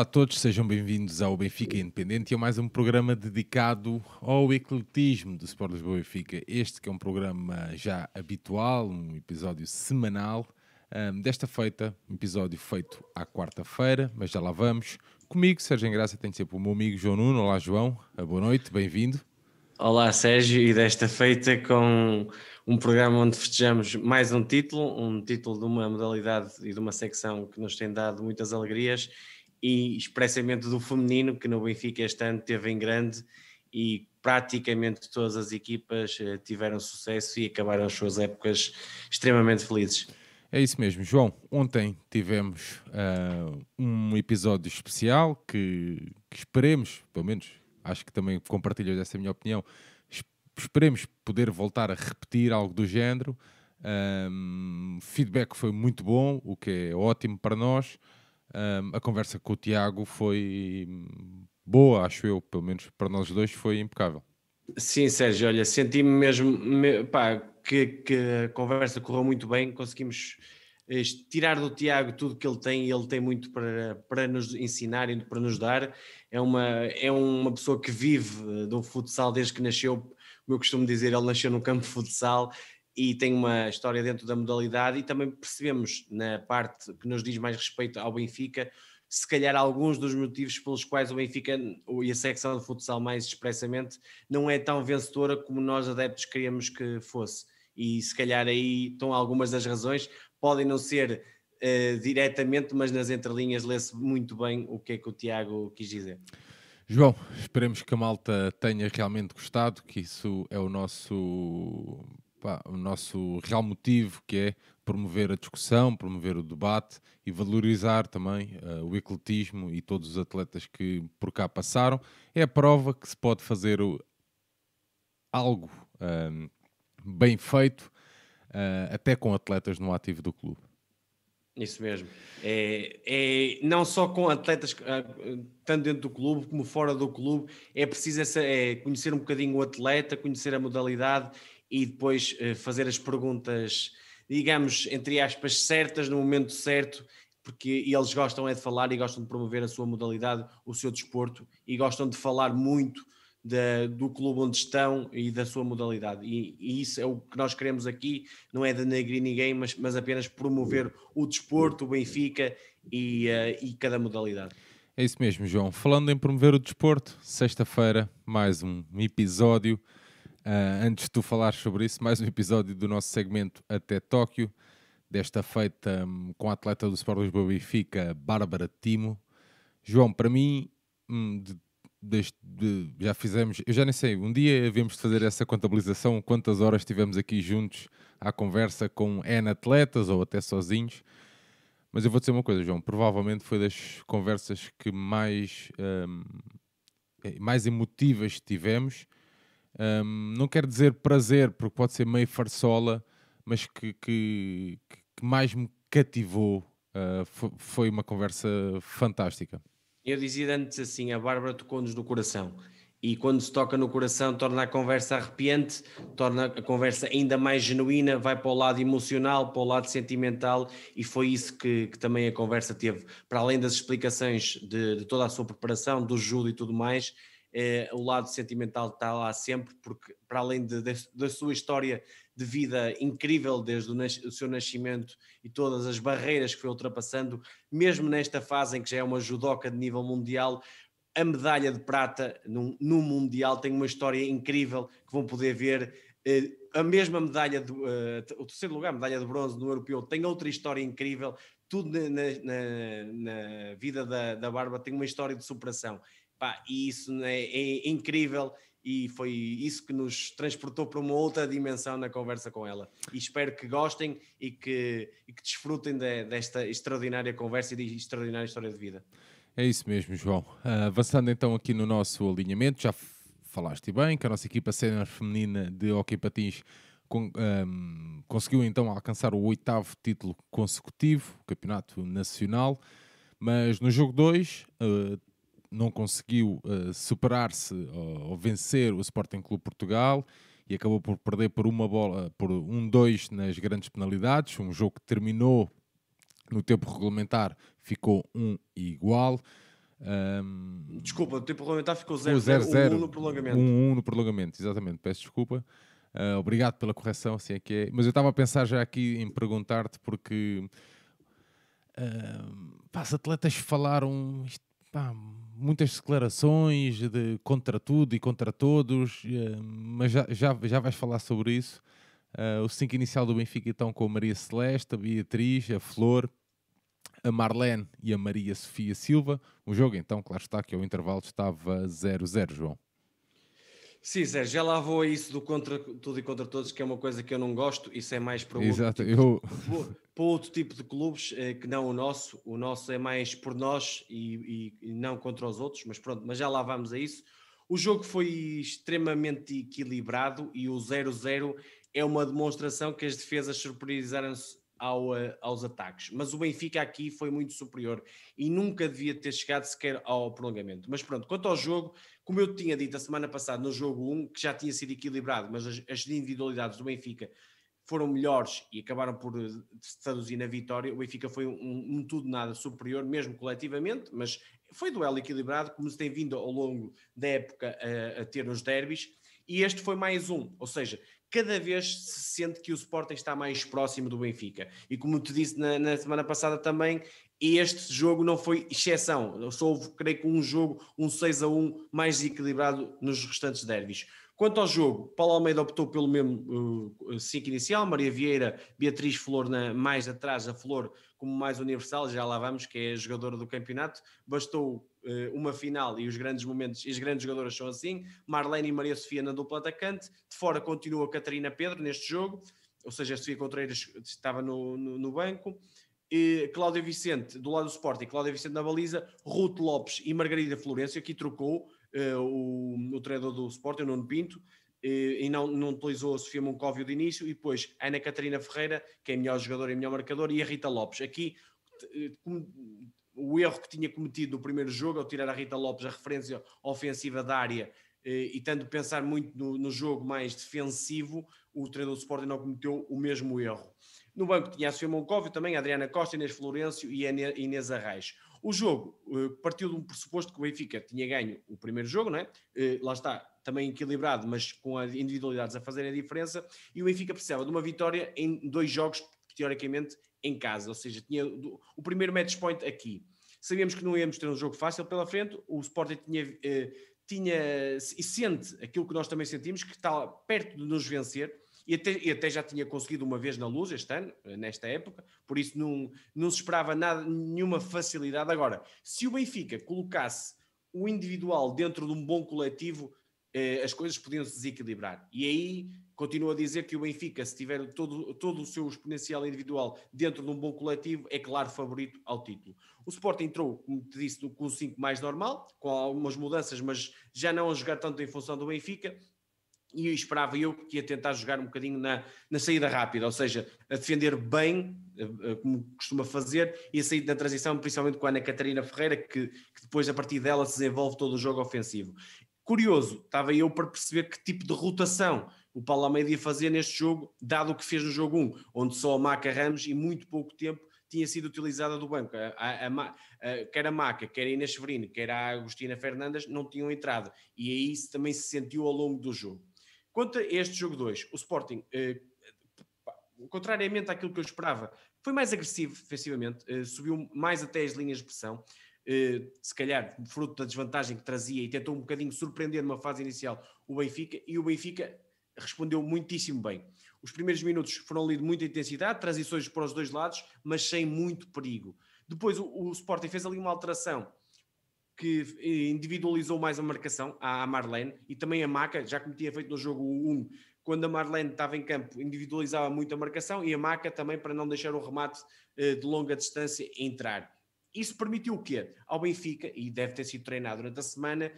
Olá a todos, sejam bem-vindos ao Benfica Independente e a mais um programa dedicado ao ecletismo do Sport Lisboa Benfica. Este que é um programa já habitual, um episódio semanal. Um, desta feita, um episódio feito à quarta-feira, mas já lá vamos. Comigo, Sérgio Engraça, tem sempre o meu amigo João Nuno. Olá, João. Ah, boa noite, bem-vindo. Olá, Sérgio, e desta feita com um programa onde festejamos mais um título, um título de uma modalidade e de uma secção que nos tem dado muitas alegrias e expressamente do feminino, que no Benfica este ano teve em grande e praticamente todas as equipas eh, tiveram sucesso e acabaram as suas épocas extremamente felizes. É isso mesmo, João. Ontem tivemos uh, um episódio especial que, que, esperemos, pelo menos acho que também compartilhas essa minha opinião, esperemos poder voltar a repetir algo do género. Um, feedback foi muito bom, o que é ótimo para nós. Um, a conversa com o Tiago foi boa, acho eu, pelo menos para nós dois foi impecável. Sim, Sérgio, olha, senti-me mesmo me, pá, que, que, a conversa correu muito bem, conseguimos eh, tirar do Tiago tudo que ele tem e ele tem muito para, para nos ensinar e para nos dar. É uma, é uma pessoa que vive eh, do futsal desde que nasceu, como eu costumo dizer, ele nasceu no campo de futsal e tem uma história dentro da modalidade e também percebemos na parte que nos diz mais respeito ao Benfica, se calhar alguns dos motivos pelos quais o Benfica e a secção de futsal mais expressamente não é tão vencedora como nós adeptos queríamos que fosse. E se calhar aí estão algumas das razões, podem não ser uh, diretamente, mas nas entrelinhas lê-se muito bem o que é que o Tiago quis dizer. João, esperemos que a malta tenha realmente gostado, que isso é o nosso pá, o nosso real motivo, que é promover a discussão, promover o debate e valorizar também uh, o ecletismo e todos os atletas que por cá passaram. É a prova que se pode fazer o, algo ehm, bem feito, uh, até com atletas no ativo do clube. Isso mesmo. É, é, não só com atletas, eh, tanto dentro do clube como fora do clube, é preciso essa, é, conhecer um bocadinho o atleta, conhecer a modalidade e depois eh, fazer as perguntas, digamos, entre aspas, certas no momento certo, porque eles gostam é de falar e gostam de promover a sua modalidade, o seu desporto e gostam de falar muito do clube onde estão e da sua modalidade. E, e, isso é o que nós queremos aqui, não é denegrir ninguém, mas, mas apenas promover o desporto, o Benfica e, uh, e cada modalidade. É isso mesmo, João. Falando em promover o desporto, sexta-feira, mais um episódio. Uh, antes de tu falar sobre isso, mais um episódio do nosso segmento Até Tóquio, desta feita um, com a atleta do Sport Lisboa Benfica, Bárbara Timo. João, para mim, hum, de, de, já fizemos, eu já nem sei, um dia havíamos de fazer essa contabilização, quantas horas estivemos aqui juntos à conversa com N atletas ou até sozinhos. Mas eu vou dizer uma coisa, João, provavelmente foi das conversas que mais, hum, eh, mais emotivas tivemos um, não quero dizer prazer, porque pode ser meio farsola, mas que, que, que mais me cativou uh, foi uma conversa fantástica. Eu dizia antes assim: a Bárbara tocou-nos no coração. E quando se toca no coração, torna a conversa arrepiante, torna a conversa ainda mais genuína, vai para o lado emocional, para o lado sentimental, e foi isso que, que também a conversa teve. Para além das explicações de, de toda a sua preparação, do Júlio e tudo mais, eh, o lado sentimental está lá sempre, porque para além de, de, da sua história de vida incrível desde o, nas, o, seu nascimento e todas as barreiras que foi ultrapassando, mesmo nesta fase em que já é uma judoca de nível mundial, a medalha de prata no, no Mundial tem uma história incrível que vão poder ver. Eh, a mesma medalha, eh, o terceiro lugar, medalha de bronze no europeu, tem outra história incrível. Tudo na, na, na vida da, da tem uma história de superação. Pá, e isso é, é, é incrível e foi isso que nos transportou para uma outra dimensão na conversa com ela. E espero que gostem e que, e que desfrutem de, desta extraordinária conversa e de extraordinária história de vida. É isso mesmo, João. Uh, avançando então aqui no nosso alinhamento, já falaste bem que a nossa equipa sénior feminina de hockey patins con um, conseguiu então alcançar o oitavo título consecutivo, campeonato nacional, mas no jogo 2 uh, ah, não conseguiu uh, superar-se ou, ou, vencer o Sporting Clube Portugal e acabou por perder por uma bola, por um 2 nas grandes penalidades, um jogo que terminou no tempo regulamentar, ficou um igual. Um, desculpa, no tempo regulamentar ficou 0-0, 1 um no prolongamento. 1-1 um, um no prolongamento, exatamente, peço desculpa. Uh, obrigado pela correção, assim é que é. Mas eu estava a pensar já aqui em perguntar-te porque uh, pá, os atletas falaram isto, pá, muitas declarações de contra tudo e contra todos, eh, mas já, já, já vais falar sobre isso. Eh, o 5 inicial do Benfica então com a Maria Celeste, a Beatriz, a Flor, a Marlene e a Maria Sofia Silva. Um jogo então, claro está, que ao intervalo estava 0-0, João. Sim, Sérgio, já lá vou a isso do contra tudo e contra todos, que é uma coisa que eu não gosto, isso é mais para, Exato, outro, tipo, eu... para outro tipo de clubes eh, que não o nosso. O nosso é mais por nós e, e, e, não contra os outros, mas pronto, mas já lá vamos a isso. O jogo foi extremamente equilibrado e o 0-0 é uma demonstração que as defesas surpreenderam-se ao, eh, aos ataques. Mas o Benfica aqui foi muito superior e nunca devia ter chegado sequer ao prolongamento. Mas pronto, quanto ao jogo, como eu tinha dito a semana passada no jogo 1, que já tinha sido equilibrado, mas as, individualidades do Benfica foram melhores e acabaram por eh, se traduzir na vitória. O Benfica foi um, um, tudo nada superior, mesmo coletivamente, mas foi duelo equilibrado, como se tem vindo ao longo da época a, eh, a ter nos derbys. E este foi mais um, ou seja, cada vez se sente que o Sporting está mais próximo do Benfica. E como te disse na, na semana passada também, e este jogo não foi exceção. só houve, creio que um jogo, um 6 a 1 mais equilibrado nos restantes derbys. Quanto ao jogo, Paulo Almeida optou pelo mesmo 5 uh, eh, inicial, Maria Vieira, Beatriz Flor na, mais atrás, a Flor como mais universal, já lá vamos, que é jogadora do campeonato. Bastou uh, uma final e os grandes momentos e as grandes jogadoras são assim. Marlene e Maria Sofia na dupla atacante. De fora continua a Catarina Pedro neste jogo, ou seja, a Sofia Contreiras estava no, no, no banco eh, Cláudio Vicente do lado do Sporting, Cláudio Vicente na baliza, Ruth Lopes e Margarida Florencio, que trocou eh, o, o treinador do Sporting, o Nuno Pinto, eh, e não, não utilizou a Sofia Moncóvio de início, e depois a Ana Catarina Ferreira, que é a melhor jogadora e a melhor marcadora, e a Rita Lopes. Aqui, eh, o erro que tinha cometido no primeiro jogo, ao tirar a Rita Lopes a referência ofensiva da área, e tanto pensar muito no, no jogo mais defensivo, o treinador do Sporting não cometeu o mesmo erro. No banco tinha a Sofia Moncóvio, também a Adriana Costa, Inês Florencio e a Inês Arraes. O jogo eh, partiu de um pressuposto que o Benfica tinha ganho o primeiro jogo, não é? Eh, lá está, também equilibrado, mas com as individualidades a fazerem a diferença, e o Benfica precisava de uma vitória em dois jogos, teoricamente, em casa, ou seja, tinha o primeiro match point aqui. Sabíamos que não íamos ter um jogo fácil pela frente, o Sporting tinha, eh, tinha e sente aquilo que nós também sentimos, que está perto de nos vencer, e até, e até já tinha conseguido uma vez na luz este ano, eh, nesta época, por isso não, não se esperava nada, nenhuma facilidade. Agora, se o Benfica colocasse o individual dentro de um bom coletivo, eh, as coisas podiam se desequilibrar. E aí continuo a dizer que o Benfica, se tiver todo, todo o seu exponencial individual dentro de um bom coletivo, é claro favorito ao título. O Sport entrou, como te disse, com o 5 mais normal, com algumas mudanças, mas já não a jogar tanto em função do Benfica e esperava eu que ia tentar jogar um bocadinho na, na saída rápida, ou seja, a defender bem, eh, eh, como costuma fazer, e a sair da transição, principalmente com a Ana Catarina Ferreira, que, que depois a partir dela se desenvolve todo o jogo ofensivo. Curioso, estava eu para perceber que tipo de rotação o Paulo Almeida ia fazer neste jogo, dado o que fez no jogo 1, onde só a Maca Ramos e muito pouco tempo tinha sido utilizada do banco. A, a, a, quer a Maca, quer a Inês Severino, quer a Agostina Fernandes não tinham entrado. E aí também se sentiu ao longo do jogo a este jogo 2, o Sporting, eh, contrariamente àquilo que eu esperava, foi mais agressivo defensivamente, eh, subiu mais até as linhas de pressão, eh, se calhar fruto da desvantagem que trazia e tentou um bocadinho surpreender numa fase inicial o Benfica, e o Benfica respondeu muitíssimo bem. Os primeiros minutos foram ali de muita intensidade, transições para os dois lados, mas sem muito perigo. Depois o, o Sporting fez ali uma alteração que individualizou mais a marcação, à Marlene, e também a Maca, já como tinha feito no jogo 1, quando a Marlene estava em campo, individualizava muito a marcação, e a Maca também para não deixar o remate eh, de longa distância entrar. Isso permitiu o quê? Ao Benfica, e deve ter sido treinado durante a semana,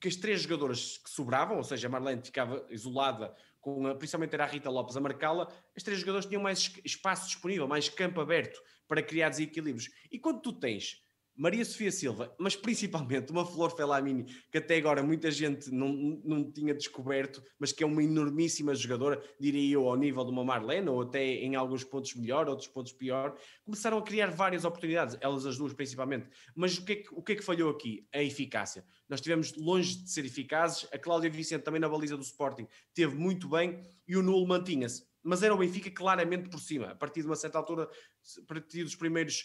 que as três jogadoras que sobravam, ou seja, a Marlene ficava isolada, com a, principalmente era a Rita Lopes a marcá-la, as três jogadoras tinham mais espaço disponível, mais campo aberto para criar desequilíbrios. E quando tu tens Maria Sofia Silva, mas principalmente uma Flor Felamini, que até agora muita gente não, não tinha descoberto, mas que é uma enormíssima jogadora, diria eu, ao nível de uma Marlene, ou até em alguns pontos melhor, outros pontos pior, começaram a criar várias oportunidades, elas as duas principalmente. Mas o que é que, o que, é que falhou aqui? A eficácia. Nós estivemos longe de ser eficazes, a Cláudia Vicente também na baliza do Sporting teve muito bem, e o Nulo mantinha-se. Mas era o Benfica claramente por cima. A partir de uma certa altura, a partir dos primeiros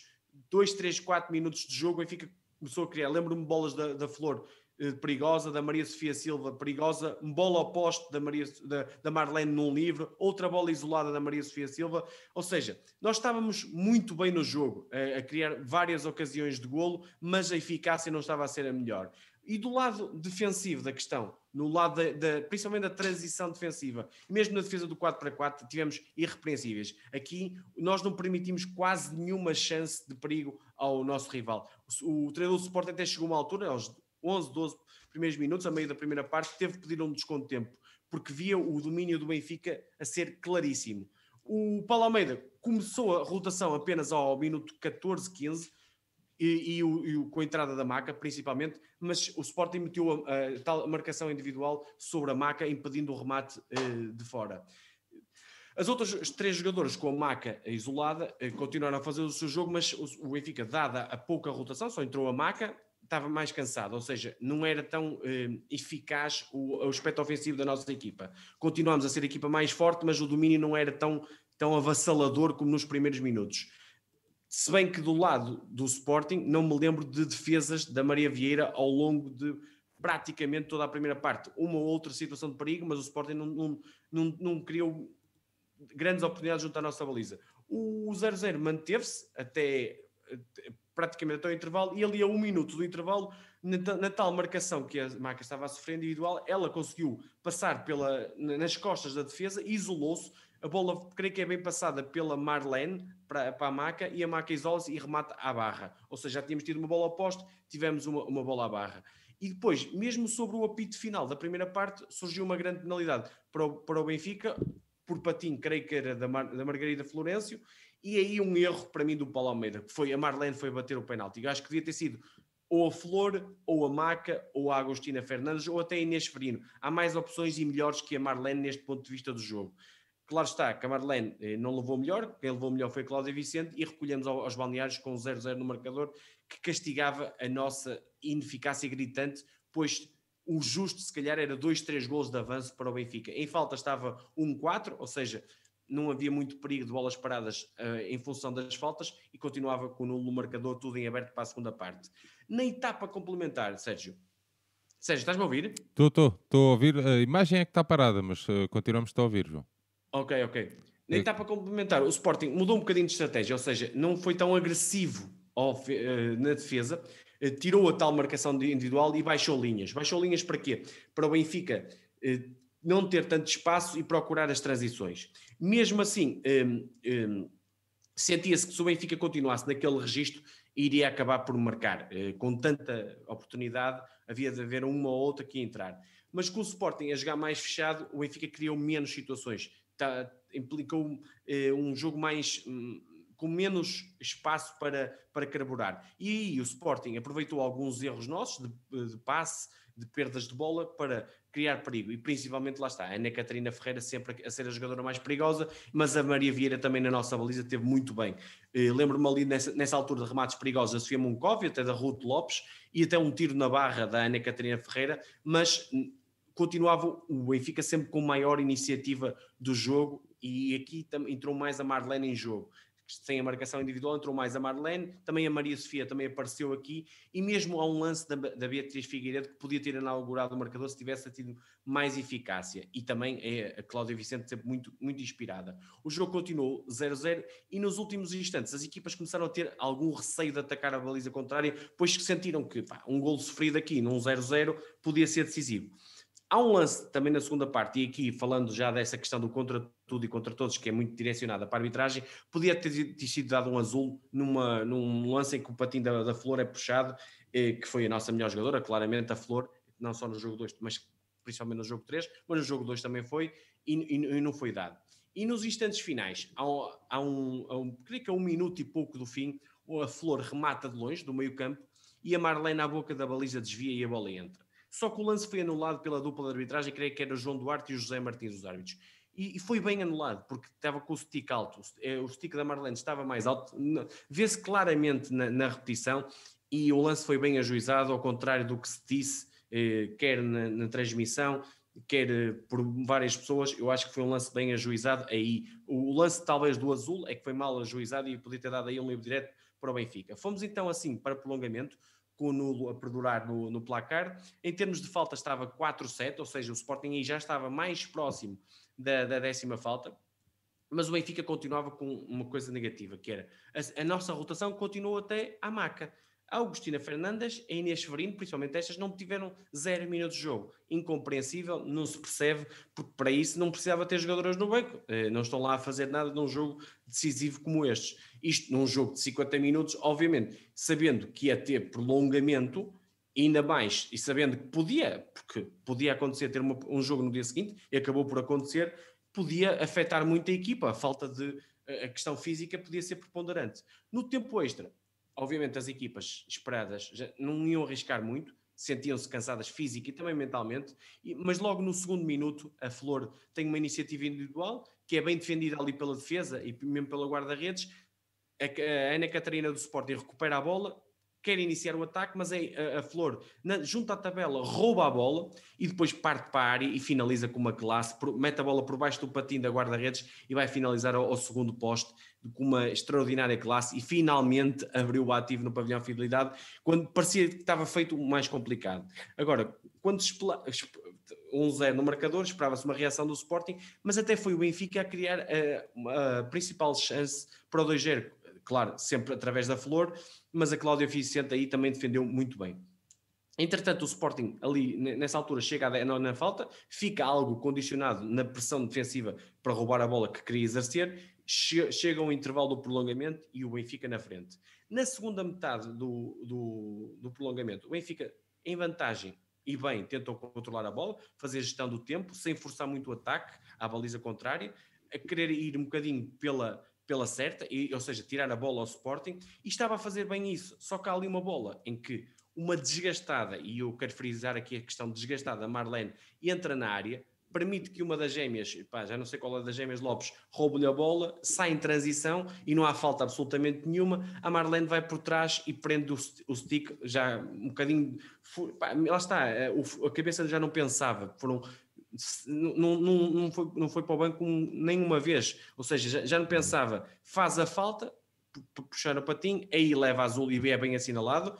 2, 3, 4 minutos de jogo, o Benfica começou a criar. Lembro-me bolas da, da Flor eh, perigosa, da Maria Sofia Silva perigosa, uma bola oposta da, Maria, da, da Marlene num livro, outra bola isolada da Maria Sofia Silva. Ou seja, nós estávamos muito bem no jogo, a, eh, a criar várias ocasiões de golo, mas a eficácia não estava a ser a melhor. E do lado defensivo da questão, no lado da, da, principalmente da transição defensiva, mesmo na defesa do 4 para 4, tivemos irrepreensíveis. Aqui nós não permitimos quase nenhuma chance de perigo ao nosso rival. O, o treinador do Sport até chegou a uma altura, aos 11, 12 primeiros minutos, a meio da primeira parte, teve que pedir um desconto de tempo, porque via o domínio do Benfica a ser claríssimo. O Paulo Almeida começou a rotação apenas ao minuto 14, 15, e, e, o, e o, com a entrada da maca, principalmente, mas o Sporting meteu a, a tal marcação individual sobre a maca, impedindo o remate uh, de fora. As outras três jogadoras com a maca isolada eh, continuaram a fazer o seu jogo, mas o, o Benfica, dada a pouca rotação, só entrou a maca, estava mais cansado, ou seja, não era tão eh, eficaz o, o aspecto ofensivo da nossa equipa. Continuámos a ser a equipa mais forte, mas o domínio não era tão, tão avassalador como nos primeiros minutos. Se bem que do lado do Sporting não me lembro de defesas da Maria Vieira ao longo de praticamente toda a primeira parte. Uma ou outra situação de perigo, mas o Sporting não, não, não, não criou grandes oportunidades junto à nossa baliza. O 0-0 manteve-se até praticamente até o intervalo e ali a um minuto do intervalo, na, na tal marcação que a marca estava a sofrer individual, ela conseguiu passar pela, nas costas da defesa, e isolou-se a bola, creio que é bem passada pela Marlene para, para a Maca e a Maca isola-se e remata à barra. Ou seja, já tínhamos tido uma bola oposta, tivemos uma, uma bola à barra. E depois, mesmo sobre o apito final da primeira parte, surgiu uma grande penalidade para o, para o Benfica, por patim, creio que era da, Mar, da Margarida Florencio, e aí um erro para mim do Paulo Almeida, que foi a Marlene foi bater o penalti. Eu acho que devia ter sido ou a Flor, ou a Maca, ou a Agostina Fernandes, ou até a Inês Ferino. Há mais opções e melhores que a Marlene neste ponto de vista do jogo. Claro está, Marlene eh, não levou melhor, quem levou melhor foi Cláudio Vicente e recolhemos aos balneários com 0-0 no marcador, que castigava a nossa ineficácia gritante, pois o justo, se calhar, era 2-3 gols de avanço para o Benfica. Em falta estava 1-4, ou seja, não havia muito perigo de bolas paradas uh, em função das faltas e continuava com o nulo marcador, tudo em aberto para a segunda parte. Na etapa complementar, Sérgio. Sérgio, estás-me a ouvir? Estou, estou, estou a ouvir. A imagem é que está parada, mas uh, eh, continuamos a ouvir, João. Ok, ok. Nem está hum. para complementar. O Sporting mudou um bocadinho de estratégia, ou seja, não foi tão agressivo eh, na defesa, eh, tirou a tal marcação individual e baixou linhas. Baixou linhas para quê? Para o Benfica eh, não ter tanto espaço e procurar as transições. Mesmo assim, ehm, ehm, sentia-se que se o Benfica continuasse naquele registro, iria acabar por marcar. Com tanta oportunidade, havia de haver uma ou outra que ia entrar. Mas com o Sporting a jogar mais fechado, o Benfica criou menos situações tá, implicou eh, um jogo mais hum, com menos espaço para, para carburar. E aí o Sporting aproveitou alguns erros nossos de, de passe, de perdas de bola para criar perigo. E principalmente lá está, a Ana Catarina Ferreira sempre a ser a jogadora mais perigosa, mas a Maria Vieira também na nossa baliza teve muito bem. Eh, lembro-me ali nessa, nessa, altura de remates perigosos a Sofia Moncov, até da Ruth Lopes e até um tiro na barra da Ana Catarina Ferreira, mas hum, continuava o Benfica sempre com maior iniciativa do jogo e aqui entrou mais a Marlene em jogo. Sem a marcação individual, entrou mais a Marlene, também a Maria Sofia também apareceu aqui, e mesmo há um lance da, da Beatriz Figueiredo que podia ter inaugurado o marcador se tivesse tido mais eficácia. E também é a Cláudia Vicente sempre muito, muito inspirada. O jogo continuou 0-0 e nos últimos instantes as equipas começaram a ter algum receio de atacar a baliza contrária, pois sentiram que pá, um gol sofrido aqui num 0-0 podia ser decisivo Há um lance também na segunda parte, e aqui falando já dessa questão do contra tudo e contra todos, que é muito direcionada para a arbitragem, podia ter, ter sido dado um azul numa, num lance em que o patinho da, da Flor é puxado, eh, que foi a nossa melhor jogadora, claramente a Flor, não só no jogo 2, mas principalmente no jogo 3, mas no jogo 2 também foi, e, e, e, não foi dado. E nos instantes finais, há um, há um, há um, creio que é um minuto e pouco do fim, a Flor remata de longe, do meio campo, e a Marlene na boca da baliza desvia e a bola entra só que o lance foi anulado pela dupla de arbitragem, creio que era João Duarte e o José Martins, os árbitros. E, e foi bem anulado, porque estava com o stick alto, o eh, stick da Marlene estava mais alto, vê-se claramente na, na, repetição, e o lance foi bem ajuizado, ao contrário do que se disse, eh, quer na, na transmissão, quer eh, por várias pessoas, eu acho que foi um lance bem ajuizado aí. O lance talvez do azul é que foi mal ajuizado e podia ter dado aí um livro direto para o Benfica. Fomos então assim para prolongamento, com o nulo a perdurar no, no placar. Em termos de falta, estava 4-7, ou seja, o Sporting aí já estava mais próximo da, da décima falta. Mas o Benfica continuava com uma coisa negativa, que era a, a nossa rotação continuou até à maca. A Agostina Fernandes, a Inês Severino, principalmente estas, não tiveram zero minutos de jogo. Incompreensível, não se percebe, porque para isso não precisava ter jogadores no banco. Eh, não estão lá a fazer nada num jogo decisivo como este. Isto num jogo de 50 minutos, obviamente, sabendo que ia ter prolongamento, ainda mais, e sabendo que podia, porque podia acontecer ter uma, um jogo no dia seguinte, e acabou por acontecer, podia afetar muito a equipa. A falta de. Eh, a questão física podia ser preponderante. No tempo extra, obviamente as equipas esperadas não iam arriscar muito, sentiam-se cansadas física e também mentalmente, mas logo no segundo minuto a Flor tem uma iniciativa individual que é bem defendida ali pela defesa e mesmo pela guarda-redes. A Ana Catarina do Sporting recupera a bola, quer iniciar o ataque, mas é eh, a, Flor na, junto à tabela, rouba a bola e depois parte para a área e finaliza com uma classe, mete a bola por baixo do patinho da guarda-redes e vai finalizar ao, ao, segundo poste com uma extraordinária classe e finalmente abriu o ativo no pavilhão Fidelidade quando parecia que estava feito o mais complicado. Agora, quando se... 1-0 no marcador, esperava-se uma reação do Sporting, mas até foi o Benfica a criar eh, a, a principal chance para o 2 claro, sempre através da Flor, mas a Cláudia Vicente aí também defendeu muito bem. Entretanto, o Sporting ali nessa altura chega à na falta, fica algo condicionado na pressão defensiva para roubar a bola que queria exercer, chega um intervalo do prolongamento e o Benfica na frente. Na segunda metade do, do, do prolongamento, o Benfica em vantagem e bem tentam controlar a bola, fazer gestão do tempo, sem forçar muito o ataque à baliza contrária, a querer ir um bocadinho pela, pela certa, e, ou seja, tirar a bola ao Sporting, e estava a fazer bem isso. Só que há ali uma bola em que uma desgastada, e eu quero frisar aqui a questão desgastada, Marlene entra na área, permite que uma das gêmeas, pá, já não sei qual é das gêmeas Lopes, roube-lhe a bola, sai em transição e não há falta absolutamente nenhuma. A Marlene vai por trás e prende o, o stick já um bocadinho. Pá, lá está, eh, a cabeça já não pensava. Foram não, não, não, foi, não foi para o banco nenhuma vez. Ou seja, já, já não pensava, faz a falta, puxar o patinho, aí leva azul e é bem assinalado.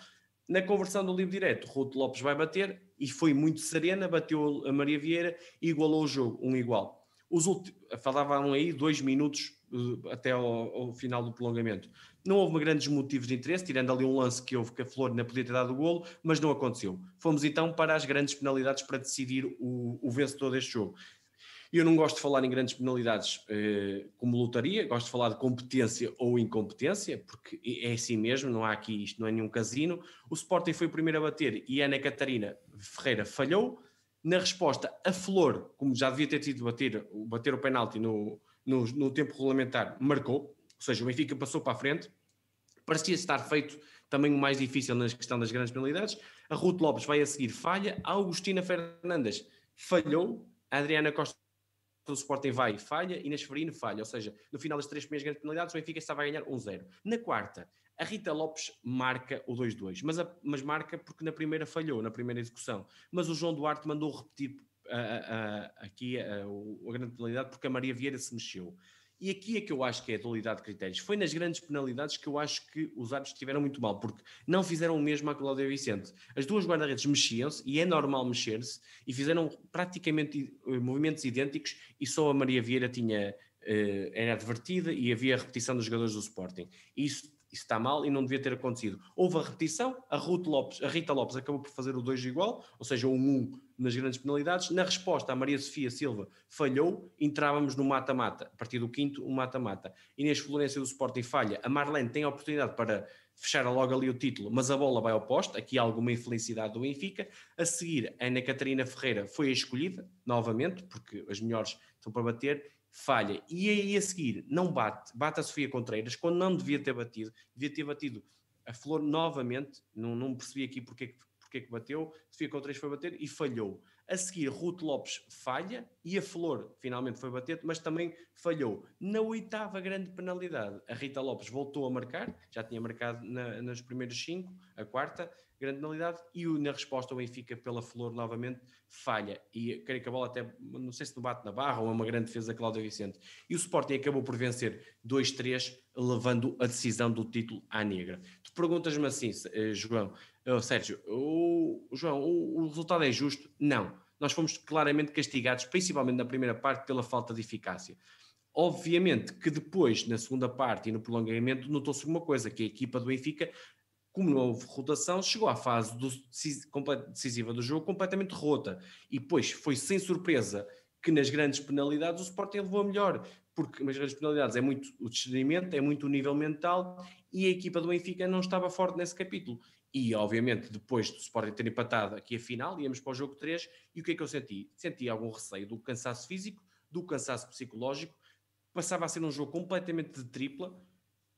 Na conversão do livro direto, Ruto Lopes vai bater e foi muito serena, bateu a Maria Vieira e igualou o jogo, um igual. Os últimos falavam aí dois minutos eh, até ao, ao, final do prolongamento. Não houve grandes motivos de interesse, tirando ali um lance que houve que a Flor na podia ter dado o golo, mas não aconteceu. Fomos então para as grandes penalidades para decidir o, o vencedor deste jogo. Eu não gosto de falar em grandes penalidades eh, como lotaria, gosto de falar de competência ou incompetência, porque é assim mesmo, não há aqui, isto não é nenhum casino. O Sporting foi o primeiro a bater e Ana Catarina Ferreira falhou. Na resposta, a Flor, como já devia ter tido bater, bater o penalti no, no, no tempo regulamentar marcou, ou seja, o Benfica passou para a frente, parecia estar feito também o mais difícil na questão das grandes penalidades. A Ruth Lopes vai a seguir, falha. A Agostina Fernandes falhou. A Adriana Costa do Sporting vai, falha. e Ferino falha. Ou seja, no final das três primeiras grandes penalidades, o Benfica estava a ganhar 1-0. Na quarta, a Rita Lopes marca o 2-2, mas, a, mas marca porque na primeira falhou, na primeira execução. Mas o João Duarte mandou repetir aqui a, a, grande penalidade porque a Maria Vieira se mexeu. E aqui é que eu acho que é a dualidade de critérios. Foi nas grandes penalidades que eu acho que os árbitros estiveram muito mal, porque não fizeram o mesmo à Cláudia Vicente. As duas guarda-redes mexiam-se, e é normal mexer-se, e fizeram praticamente eh, movimentos idênticos, e só a Maria Vieira tinha, eh, era advertida e havia repetição dos jogadores do Sporting. Isso isso está mal e não devia ter acontecido. Houve a repetição, a, Ruth Lopes, a Rita Lopes acabou por fazer o 2 igual, ou seja, o um 1 um nas grandes penalidades. Na resposta, a Maria Sofia Silva falhou, entrávamos no mata-mata. A partir do quinto, o mata mata-mata. Inês Florencio do Sporting falha. A Marlene tem a oportunidade para fechar logo ali o título, mas a bola vai ao poste. Aqui há alguma infelicidade do Benfica. A seguir, a Ana Catarina Ferreira foi a escolhida, novamente, porque as melhores estão para bater falha. E aí a seguir, não bate, bate a Sofia Contreiras, quando não devia ter batido, devia ter batido a Flor novamente, não, não percebi aqui porque, é porque é que bateu, Sofia Contreiras foi bater e falhou. A seguir, Ruto Lopes falha e a Flor finalmente foi bater, mas também falhou. Na oitava grande penalidade, a Rita Lopes voltou a marcar, já tinha marcado na, nos primeiros cinco, a quarta grande penalidade, e na resposta o Benfica pela Flor novamente falha. E creio que a bola até, não sei se não bate na barra ou é uma grande defesa de Vicente. E o Sporting acabou por vencer 2-3, levando a decisão do título à negra. Tu perguntas-me assim, eh, João, Oh, Sérgio, o, João, o, o resultado é justo? Não. Nós fomos claramente castigados, principalmente na primeira parte, pela falta de eficácia. Obviamente que depois, na segunda parte e no prolongamento, notou-se uma coisa, que a equipa do Benfica, como não houve rotação, chegou à fase do, decisiva do jogo completamente rota. E depois foi sem surpresa que nas grandes penalidades o Sporting levou a melhor, porque nas grandes penalidades é muito o discernimento, é muito o nível mental e a equipa do Benfica não estava forte nesse capítulo. E, obviamente, depois do Sporting ter empatado aqui a final, íamos para o jogo 3, e o que é que eu senti? Senti algum receio do cansaço físico, do cansaço psicológico, passava a ser um jogo completamente de tripla,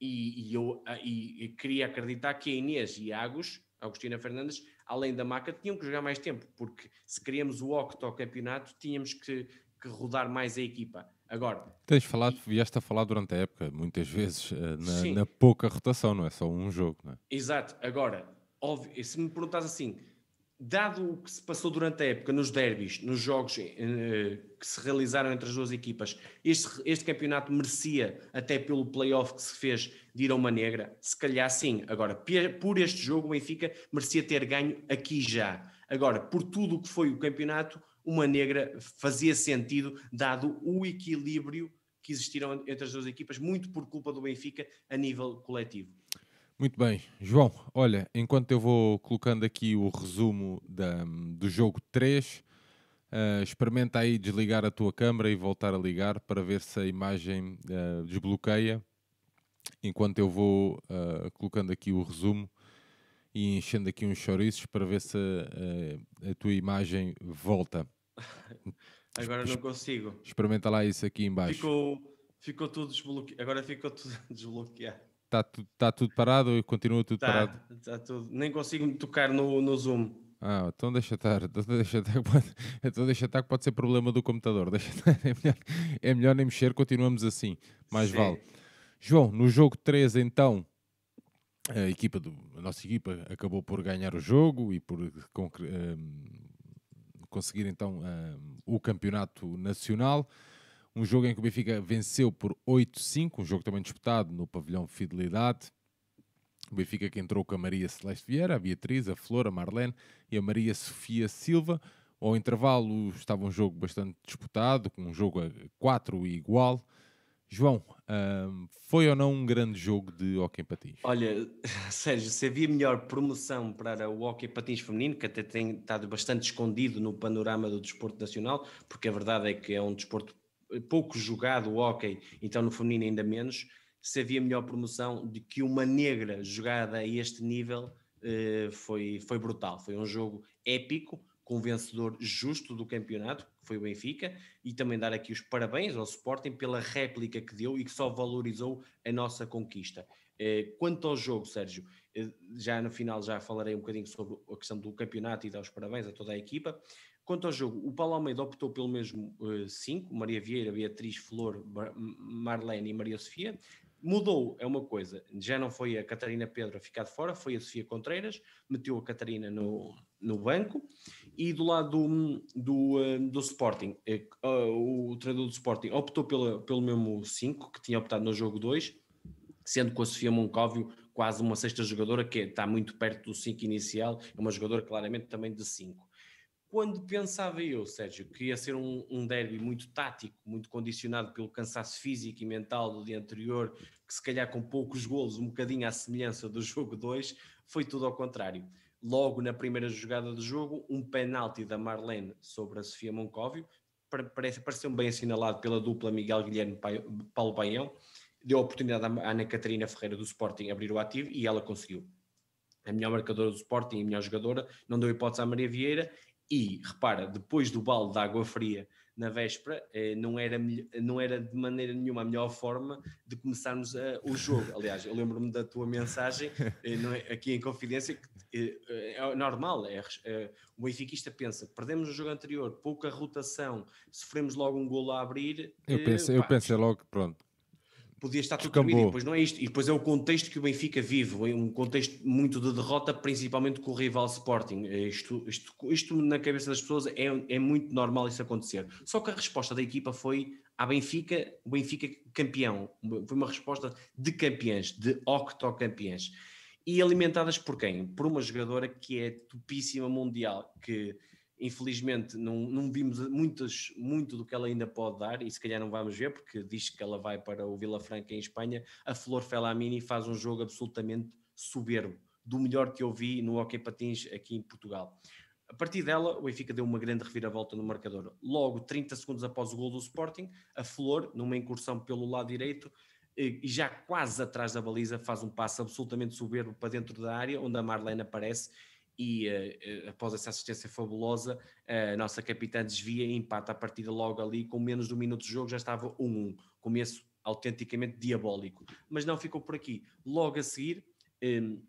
e, e eu ah, e, e queria acreditar que a Inês e a Agus, Agostina Fernandes, além da maca, tinham que jogar mais tempo, porque se queríamos o octocampeonato, tínhamos que, que rodar mais a equipa. Agora. Tens falado, vieste a falar durante a época, muitas vezes, eh, na, na pouca rotação, não é só um jogo, é? Exato. Agora, óbvio, se me perguntas assim, dado o que se passou durante a época nos derbys, nos jogos eh, que se realizaram entre as duas equipas, este, este campeonato merecia, até pelo playoff que se fez, de ir a uma negra? Se calhar sim. Agora, por este jogo, o Benfica merecia ter ganho aqui já. Agora, por tudo o que foi o campeonato, uma negra fazia sentido, dado o equilíbrio que existiram entre as duas equipas, muito por culpa do Benfica a nível coletivo. Muito bem, João, olha, enquanto eu vou colocando aqui o resumo da, do jogo 3, uh, eh, experimenta aí desligar a tua câmera e voltar a ligar para ver se a imagem uh, desbloqueia, enquanto eu vou uh, colocando aqui o resumo e enchendo aqui uns chouriços para ver se a tua imagem volta. Agora não consigo. Experimenta lá isso aqui embaixo. Ficou, ficou tudo desbloqueado. Agora ficou tudo desbloqueado. Está tá tudo parado ou continua tudo tá, parado? Está tudo. Nem consigo tocar no, no Zoom. Ah, então deixa estar. Então deixa estar, pode, então deixa estar que pode ser problema do computador. Deixa estar, é, melhor, é melhor nem mexer, continuamos assim. Mais Sim. vale. João, no jogo 3, então, a, equipa do, a nossa equipa acabou por ganhar o jogo e por com, um, conseguir então um, o campeonato nacional. Um jogo em que o Benfica venceu por 8-5, um jogo também disputado no pavilhão Fidelidade. O Benfica que entrou com a Maria Celeste Vieira, a Beatriz, a Flor, a Marlene e a Maria Sofia Silva. Ao intervalo estava um jogo bastante disputado, com um jogo a 4 igual. João, um, foi ou não um grande jogo de hockey patins? Olha, Sérgio, se havia melhor promoção para o hockey patins feminino, que até tem estado bastante escondido no panorama do desporto nacional, porque a verdade é que é um desporto pouco jogado o hockey, então no feminino ainda menos, se havia melhor promoção de que uma negra jogada a este nível eh, foi, foi brutal. Foi um jogo épico, com vencedor justo do campeonato, que foi o Benfica, e também dar aqui os parabéns ao Sporting pela réplica que deu e que só valorizou a nossa conquista. Eh, quanto ao jogo, Sérgio, já no final já falarei um bocadinho sobre a questão do campeonato e dar os parabéns a toda a equipa. Quanto ao jogo, o Paulo Almeida optou pelo mesmo 5, uh, eh, Maria Vieira, Beatriz Flor, Marlene e Maria Sofia. Mudou, é uma coisa, já não foi a Catarina Pedro a ficar de fora, foi a Sofia Contreiras, meteu a Catarina no, no banco. E do lado hum, do, do, hum, do Sporting, eh, o treinador do Sporting optou pela, pelo mesmo 5, que tinha optado no jogo 2, sendo com a Sofia Moncóvio quase uma sexta jogadora que é, está muito perto do 5 inicial, é uma jogadora claramente também de 5. Quando pensava eu, Sérgio, que ia ser um, um derby muito tático, muito condicionado pelo cansaço físico e mental do dia anterior, que se calhar com poucos golos, um bocadinho à semelhança do jogo 2, foi tudo ao contrário. Logo na primeira jogada do jogo, um penalti da Marlene sobre a Sofia Moncóvio, pareceu bem assinalado pela dupla Miguel Guilherme Paulo Baião, deu a oportunidade à Ana Catarina Ferreira do Sporting abrir o ativo e ela conseguiu. A melhor marcadora do Sporting e a melhor jogadora, não deu hipótese à Maria Vieira e, repara, depois do balde da água fria na véspera, eh, não era, não era de maneira nenhuma a melhor forma de começarmos eh, o jogo. Aliás, eu lembro-me da tua mensagem eh, é, aqui em Confidência, que é, normal, é, é, o benfiquista pensa, perdemos o jogo anterior, pouca rotação, sofremos logo um golo a abrir. Eu, pensei, eu pensei é logo pronto, podia estar tudo Descambou. depois não é isto. E depois é o contexto que o Benfica vive, é um contexto muito de derrota, principalmente com o rival Sporting. É isto, isto, isto na cabeça das pessoas é, é muito normal isso acontecer. Só que a resposta da equipa foi a Benfica, o Benfica campeão. Foi uma resposta de campeões, de octocampeões. E alimentadas por quem? Por uma jogadora que é topíssima mundial, que Infelizmente, não, não vimos muitas, muito do que ela ainda pode dar e se calhar não vamos ver, porque diz que ela vai para o Vila Franca em Espanha. A Flor Felamini faz um jogo absolutamente soberbo, do melhor que eu vi no Hockey Patins aqui em Portugal. A partir dela, o Benfica deu uma grande reviravolta no marcador. Logo, 30 segundos após o gol do Sporting, a Flor, numa incursão pelo lado direito, e já quase atrás da baliza, faz um passo absolutamente soberbo para dentro da área, onde a Marlene aparece e uh, após essa assistência fabulosa, a nossa capitã desvia e empata a partida logo ali, com menos de um minuto de jogo já estava 1-1, começo autenticamente diabólico, mas não ficou por aqui, logo a seguir um,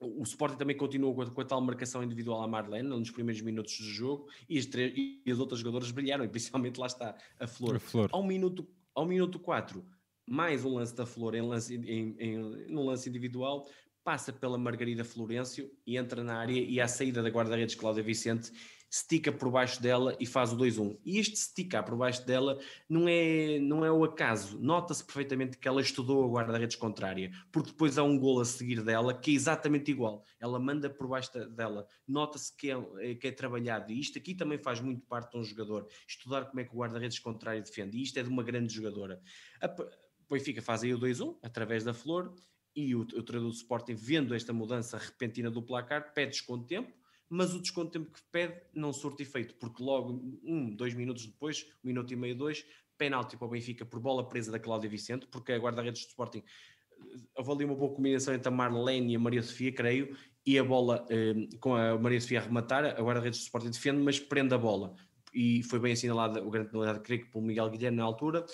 o Sporting também continuou com a, com a, tal marcação individual à Marlene nos primeiros minutos do jogo e as, três, e as outras jogadoras brilharam, e principalmente lá está a Flor. A Flor. Ao minuto ao minuto 4, mais um lance da Flor em lance, em, em, lance individual, passa pela Margarida Florencio e entra na área e à saída da guarda-redes Cláudia Vicente estica por baixo dela e faz o 2-1. E este esticar por baixo dela não é, não é o acaso. Nota-se perfeitamente que ela estudou a guarda-redes contrária, porque depois há um gol a seguir dela que é exatamente igual. Ela manda por baixo dela. Nota-se que é, que é trabalhado. E isto aqui também faz muito parte de um jogador. Estudar como é que o guarda-redes contrário defende. E isto é de uma grande jogadora. A, o Benfica faz aí o 2-1 através da Flor e o, o treinador do Sporting, vendo esta mudança repentina do placar, pede descontempo, mas o desconto tempo que pede não surte efeito, porque logo, um, dois minutos depois, um minuto e meio, dois, penalti para o Benfica por bola presa da Cláudia Vicente, porque a guarda-redes do Sporting eh, avalia uma boa combinação entre a Marlene e a Maria Sofia, creio, e a bola eh, com a Maria Sofia a rematar, a guarda-redes do Sporting defende, mas prende a bola. E foi bem assinalado o grande penalidade, creio que pelo Miguel Guilherme na altura.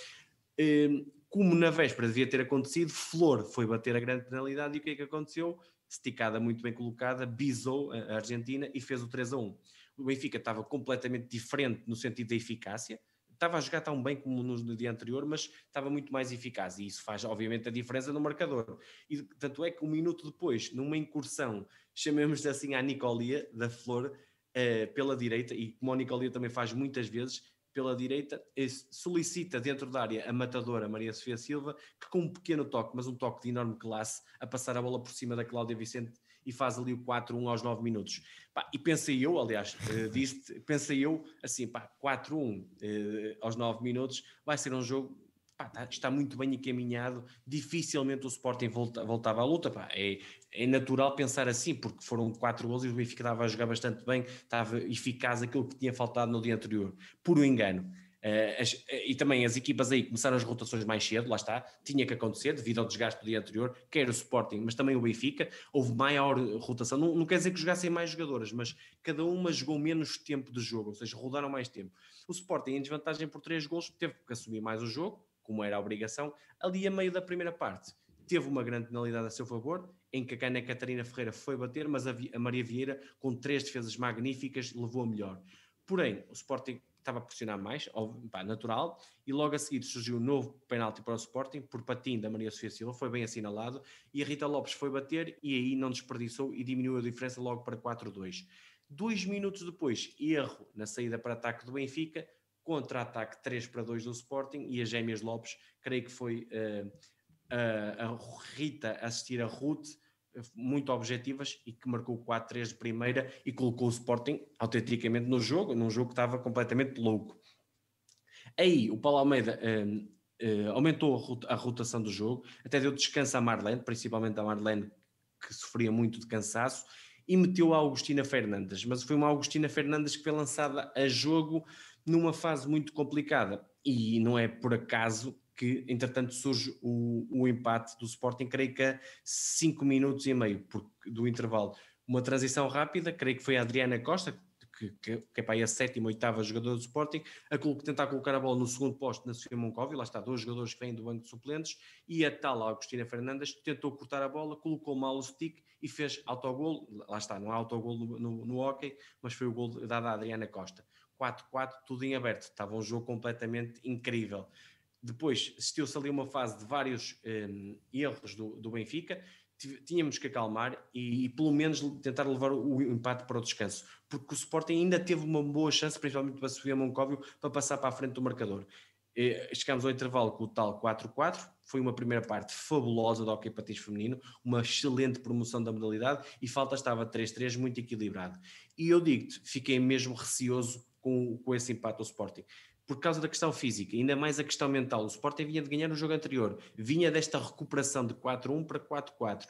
Eh, como na véspera devia ter acontecido, Flor foi bater a grande penalidade e o que é que aconteceu? Esticada muito bem colocada, bisou a Argentina e fez o 3 a 1. O Benfica estava completamente diferente no sentido da eficácia, estava a jogar tão bem como no dia anterior, mas estava muito mais eficaz e isso faz obviamente a diferença no marcador. E tanto é que um minuto depois, numa incursão, chamemos assim à Nicolia da Flor, eh, pela direita, e como a Nicolia também faz muitas vezes, pela direita, eh, solicita dentro da área a matadora Maria Sofia Silva, que com um pequeno toque, mas um toque de enorme classe, a passar a bola por cima da Cláudia Vicente e faz ali o 4-1 aos 9 minutos. Pá, e pensei eu, aliás, eh, disse, pensei eu assim, pá, 4-1 eh, aos 9 minutos, vai ser um jogo pá, está, está, muito bem encaminhado, dificilmente o Sporting volta, voltava à luta, pá, é, é natural pensar assim, porque foram quatro gols e o Benfica estava a jogar bastante bem, estava eficaz aquilo que tinha faltado no dia anterior, por um engano. Uh, as, uh, e também as equipas aí começaram as rotações mais cedo, lá está, tinha que acontecer devido ao desgaste do dia anterior, quer o Sporting, mas também o Benfica, houve maior rotação, não, não quer dizer que jogassem mais jogadoras, mas cada uma jogou menos tempo de jogo, ou seja, rodaram mais tempo. O Sporting em desvantagem por três gols teve que assumir mais o jogo, como era a obrigação, ali a meio da primeira parte. Teve uma grande penalidade a seu favor, em que a Cana Catarina Ferreira foi bater, mas a, a Maria Vieira, com três defesas magníficas, levou a melhor. Porém, o Sporting estava a pressionar mais, pá, natural, e logo a seguir surgiu um novo penalti para o Sporting, por patim da Maria Sofia Silva, foi bem assinalado, e a Rita Lopes foi bater e aí não desperdiçou e diminuiu a diferença logo para 4-2. Dois minutos depois, erro na saída para ataque do Benfica, contra-ataque 3 para 2 do Sporting e as Gêmeas Lopes, creio que foi uh, a, Rita assistir a Ruth, muito objetivas e que marcou 4-3 de primeira e colocou o Sporting autenticamente no jogo, num jogo que estava completamente louco. Aí o Paulo Almeida uh, uh, aumentou a rotação do jogo, até deu descanso à Marlene, principalmente à Marlene que sofria muito de cansaço, e meteu a Augustina Fernandes, mas foi uma Augustina Fernandes que foi lançada a jogo numa fase muito complicada. E não é por acaso que, entretanto, surge o, o empate do Sporting, creio que a 5 minutos e meio do intervalo. Uma transição rápida, creio que foi a Adriana Costa, que, que, que é para aí a sétima, oitava jogadora do Sporting, a tentar colocar a bola no segundo posto na Sofia Moncovi, lá está, dois jogadores que vêm do banco de suplentes, e a tal Agostina Fernandes tentou cortar a bola, colocou mal o stick e fez autogol, lá está, não há autogol no, no, no hockey, mas foi o gol dado à Adriana Costa. 4-4, tudo em aberto. Estava um jogo completamente incrível. Depois assistiu-se ali uma fase de vários um, erros do, do Benfica, tínhamos que acalmar e, e, pelo menos tentar levar o, empate para o descanso, porque o Sporting ainda teve uma boa chance, principalmente para subir a Moncóvio, para passar para a frente do marcador. E, eh, chegámos ao intervalo com o tal 4-4, foi uma primeira parte fabulosa do hockey patins feminino, uma excelente promoção da modalidade e falta estava 3-3 muito equilibrado. E eu digo-te, fiquei mesmo receoso com, com esse empate ao Sporting por causa da questão física, ainda mais a questão mental. O Sporting vinha de ganhar no jogo anterior, vinha desta recuperação de 4-1 para 4-4.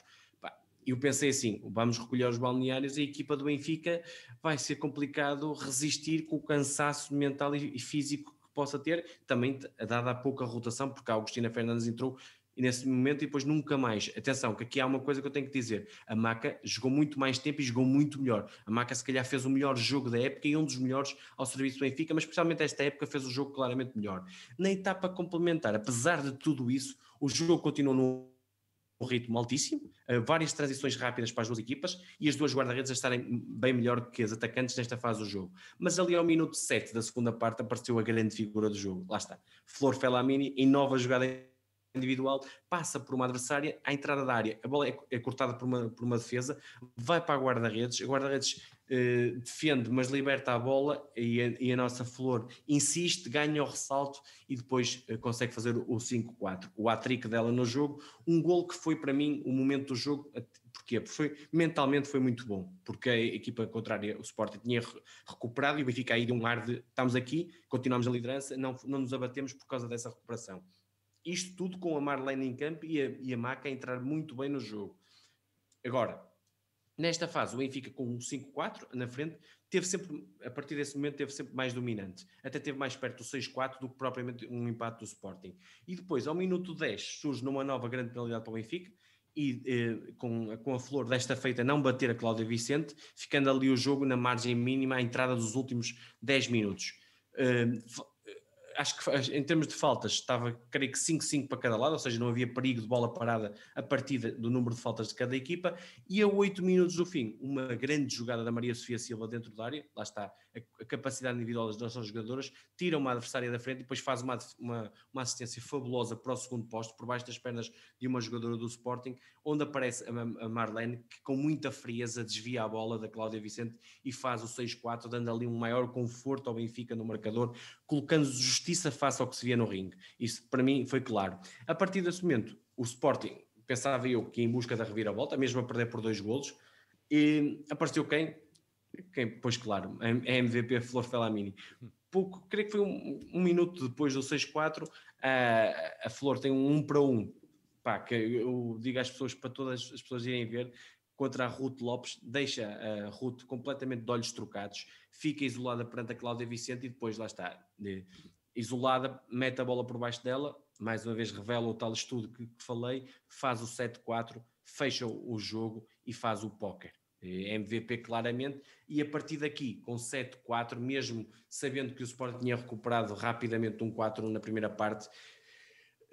Eu pensei assim: vamos recolher os balneários e a equipa do Benfica vai ser complicado resistir com o cansaço mental e físico que possa ter, também dada a pouca rotação, porque a Agostina Fernandes entrou e nesse momento e depois nunca mais. Atenção, que aqui há uma coisa que eu tenho que dizer: a Maca jogou muito mais tempo e jogou muito melhor. A Maca, se calhar, fez o melhor jogo da época e um dos melhores ao serviço do Benfica, mas especialmente esta época fez o jogo claramente melhor. Na etapa complementar, apesar de tudo isso, o jogo continuou num ritmo altíssimo, eh, várias transições rápidas para as duas equipas e as duas guarda-redes a estarem bem melhor que as atacantes nesta fase do jogo. Mas ali ao minuto 7 da segunda parte apareceu a grande figura do jogo. Lá está, Flor Felamini em nova jogada individual, passa por uma adversária à entrada da área, a bola é, é cortada por uma, por uma defesa, vai para a guarda-redes, a guarda-redes eh, defende, mas liberta a bola e a, e a, nossa flor insiste, ganha o ressalto e depois eh, consegue fazer o 5-4. O hat dela no jogo, um gol que foi para mim o momento do jogo, porquê? Porque foi, mentalmente foi muito bom, porque a equipa contrária, o Sporting, tinha recuperado e o Benfica aí de um ar de estamos aqui, continuamos a liderança, não, não nos abatemos por causa dessa recuperação isto tudo com a Marlene em campo e a, e a Maca a entrar muito bem no jogo. Agora, nesta fase, o Benfica com um 5-4 na frente, teve sempre, a partir desse momento, teve sempre mais dominante. Até teve mais perto do 6-4 do que propriamente um empate do Sporting. E depois, ao minuto 10, surge numa nova grande penalidade para o Benfica, e eh, com, com a flor desta feita não bater a Cláudia Vicente, ficando ali o jogo na margem mínima à entrada dos últimos 10 minutos. Uh, acho que em termos de faltas estava, creio que 5-5 para cada lado, ou seja, não havia perigo de bola parada a partir do número de faltas de cada equipa. E a 8 minutos do fim, uma grande jogada da Maria Sofia Silva dentro da área, lá está a, capacidade individual das nossas jogadoras, tira uma adversária da frente e depois faz uma, uma, uma assistência fabulosa para o segundo posto, por baixo das pernas de uma jogadora do Sporting, onde aparece a, a Marlene, que com muita frieza desvia a bola da Cláudia Vicente e faz o 6-4, dando ali um maior conforto ao Benfica no marcador, colocando-os justiça face ao que se via no ringue. Isso para mim foi claro. A partir desse momento, o Sporting, pensava eu que em busca da reviravolta, mesmo a perder por dois golos, e apareceu quem? quem pois claro, a MVP Flor Felamini. Pouco, creio que foi um, um minuto depois do 6-4, a, a Flor tem um 1 para 1. Pá, que eu digo às pessoas, para todas as pessoas irem ver, contra a Ruth Lopes, deixa a Ruth completamente de olhos trocados, fica isolada perante a Cláudia Vicente e depois lá está, isolada, mete a bola por baixo dela, mais uma vez revela o tal estudo que, que falei, faz o 7-4, fecha o jogo e faz o póquer. É, MVP claramente, e a partir daqui, com 7-4, mesmo sabendo que o Sporting tinha recuperado rapidamente um 4-1 na primeira parte,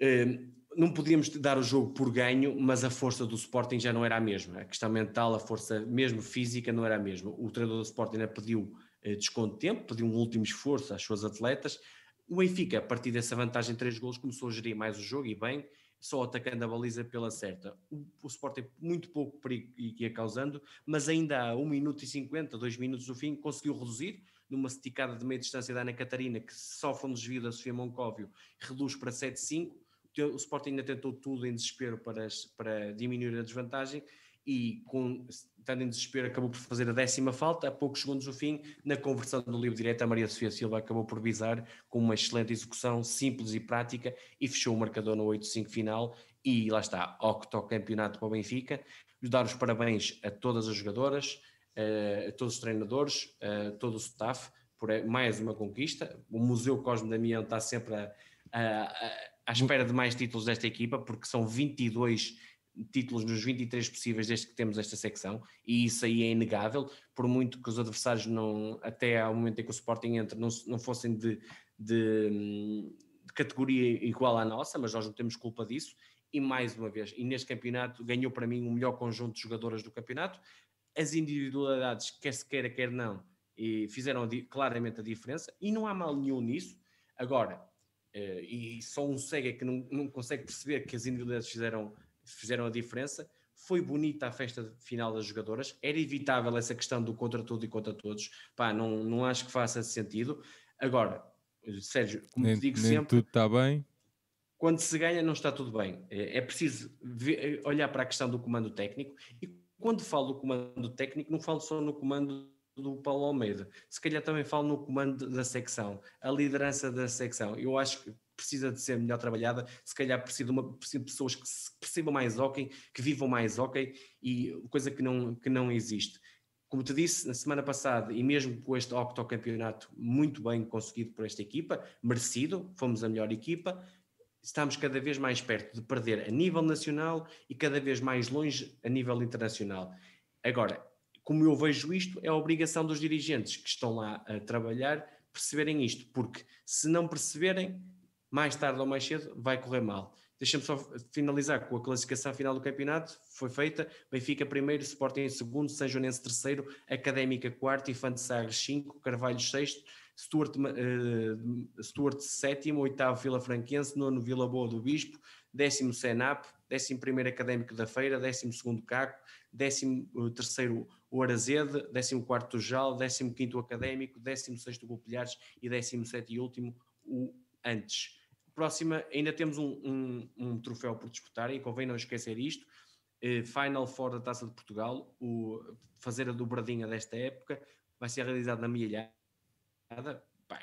eh, não podíamos dar o jogo por ganho, mas a força do Sporting já não era a mesma. A questão mental, a força mesmo física não era a mesma. O treinador do Sporting ainda pediu eh, desconto de tempo, pediu um último esforço às suas atletas, o Benfica, a partir dessa vantagem de 3 gols, começou a gerir mais o jogo e bem, só atacando a baliza pela certa. O, o Sporting muito pouco perigo ia causando, mas ainda a 1 minuto e 50, 2 minutos do fim, conseguiu reduzir, numa esticada de meia distância da Ana Catarina, que sofre um desvio da Sofia Moncóvio, reduz para 7-5. O Sporting ainda tentou tudo em desespero para, para diminuir a desvantagem, e com, estando em desespero acabou por fazer a décima falta, a poucos segundos do fim, na conversão do livro direto a Maria Sofia Silva acabou por visar com uma excelente execução, simples e prática e fechou o marcador no 8-5 final e lá está, octocampeonato para o Benfica, dar os parabéns a todas as jogadoras, eh, a todos os treinadores, a eh, todo o staff, por eh, mais uma conquista, o Museu Cosme Damião está sempre a, a, a à espera de mais títulos desta equipa, porque são 22 títulos nos 23 possíveis desde que temos esta secção, e isso aí é inegável, por muito que os adversários não, até ao momento em que o Sporting entra, não, não fossem de, de, de categoria igual à nossa, mas nós não temos culpa disso, e mais uma vez, e neste campeonato ganhou para mim o melhor conjunto de jogadoras do campeonato, as individualidades, quer se queira, quer não, e fizeram claramente a diferença, e não há mal nenhum nisso, agora... Eh, e só um cego é que não, não consegue perceber que as individualidades fizeram fizeram a diferença. Foi bonita a festa final das jogadoras. Era evitável essa questão do contra tudo e contra todos. Pá, não, não acho que faça sentido. Agora, Sérgio, como nem, te digo sempre. Tudo está bem. Quando se ganha, não está tudo bem. É, é preciso ver, olhar para a questão do comando técnico. E quando falo do comando técnico, não falo só no comando do Paulo Almeida. Se calhar também falo no comando da secção, a liderança da secção. Eu acho que precisa de ser melhor trabalhada, se calhar precisa de, uma, precisa de pessoas que percebam mais ok, que vivam mais ok e coisa que não, que não existe. Como te disse na semana passada, e mesmo com este octocampeonato muito bem conseguido por esta equipa, merecido, fomos a melhor equipa, estamos cada vez mais perto de perder a nível nacional e cada vez mais longe a nível internacional. Agora, como eu vejo isto, é a obrigação dos dirigentes que estão lá a trabalhar perceberem isto, porque se não perceberem, mais tarde ou mais cedo vai correr mal. Deixa-me só finalizar com a classificação final do campeonato, foi feita, Benfica primeiro, Sporting segundo, São Joanense terceiro, Académica quarto, Infante Sagres cinco, Carvalho sexto, Stuart, uh, Stuart sétimo, oitavo Vila Franquense, nono Vila Boa do Bispo, décimo Senap, décimo primeiro Académico da Feira, décimo segundo Caco, décimo eh, terceiro o Arazede, 14 Jal, 15 Académico, 16º Golpilhares e 17 e último o Antes. Próxima, ainda temos um, um, um troféu por disputar e convém não esquecer isto, eh, Final Four da Taça de Portugal, o, fazer a dobradinha desta época, vai ser realizado na Milhada,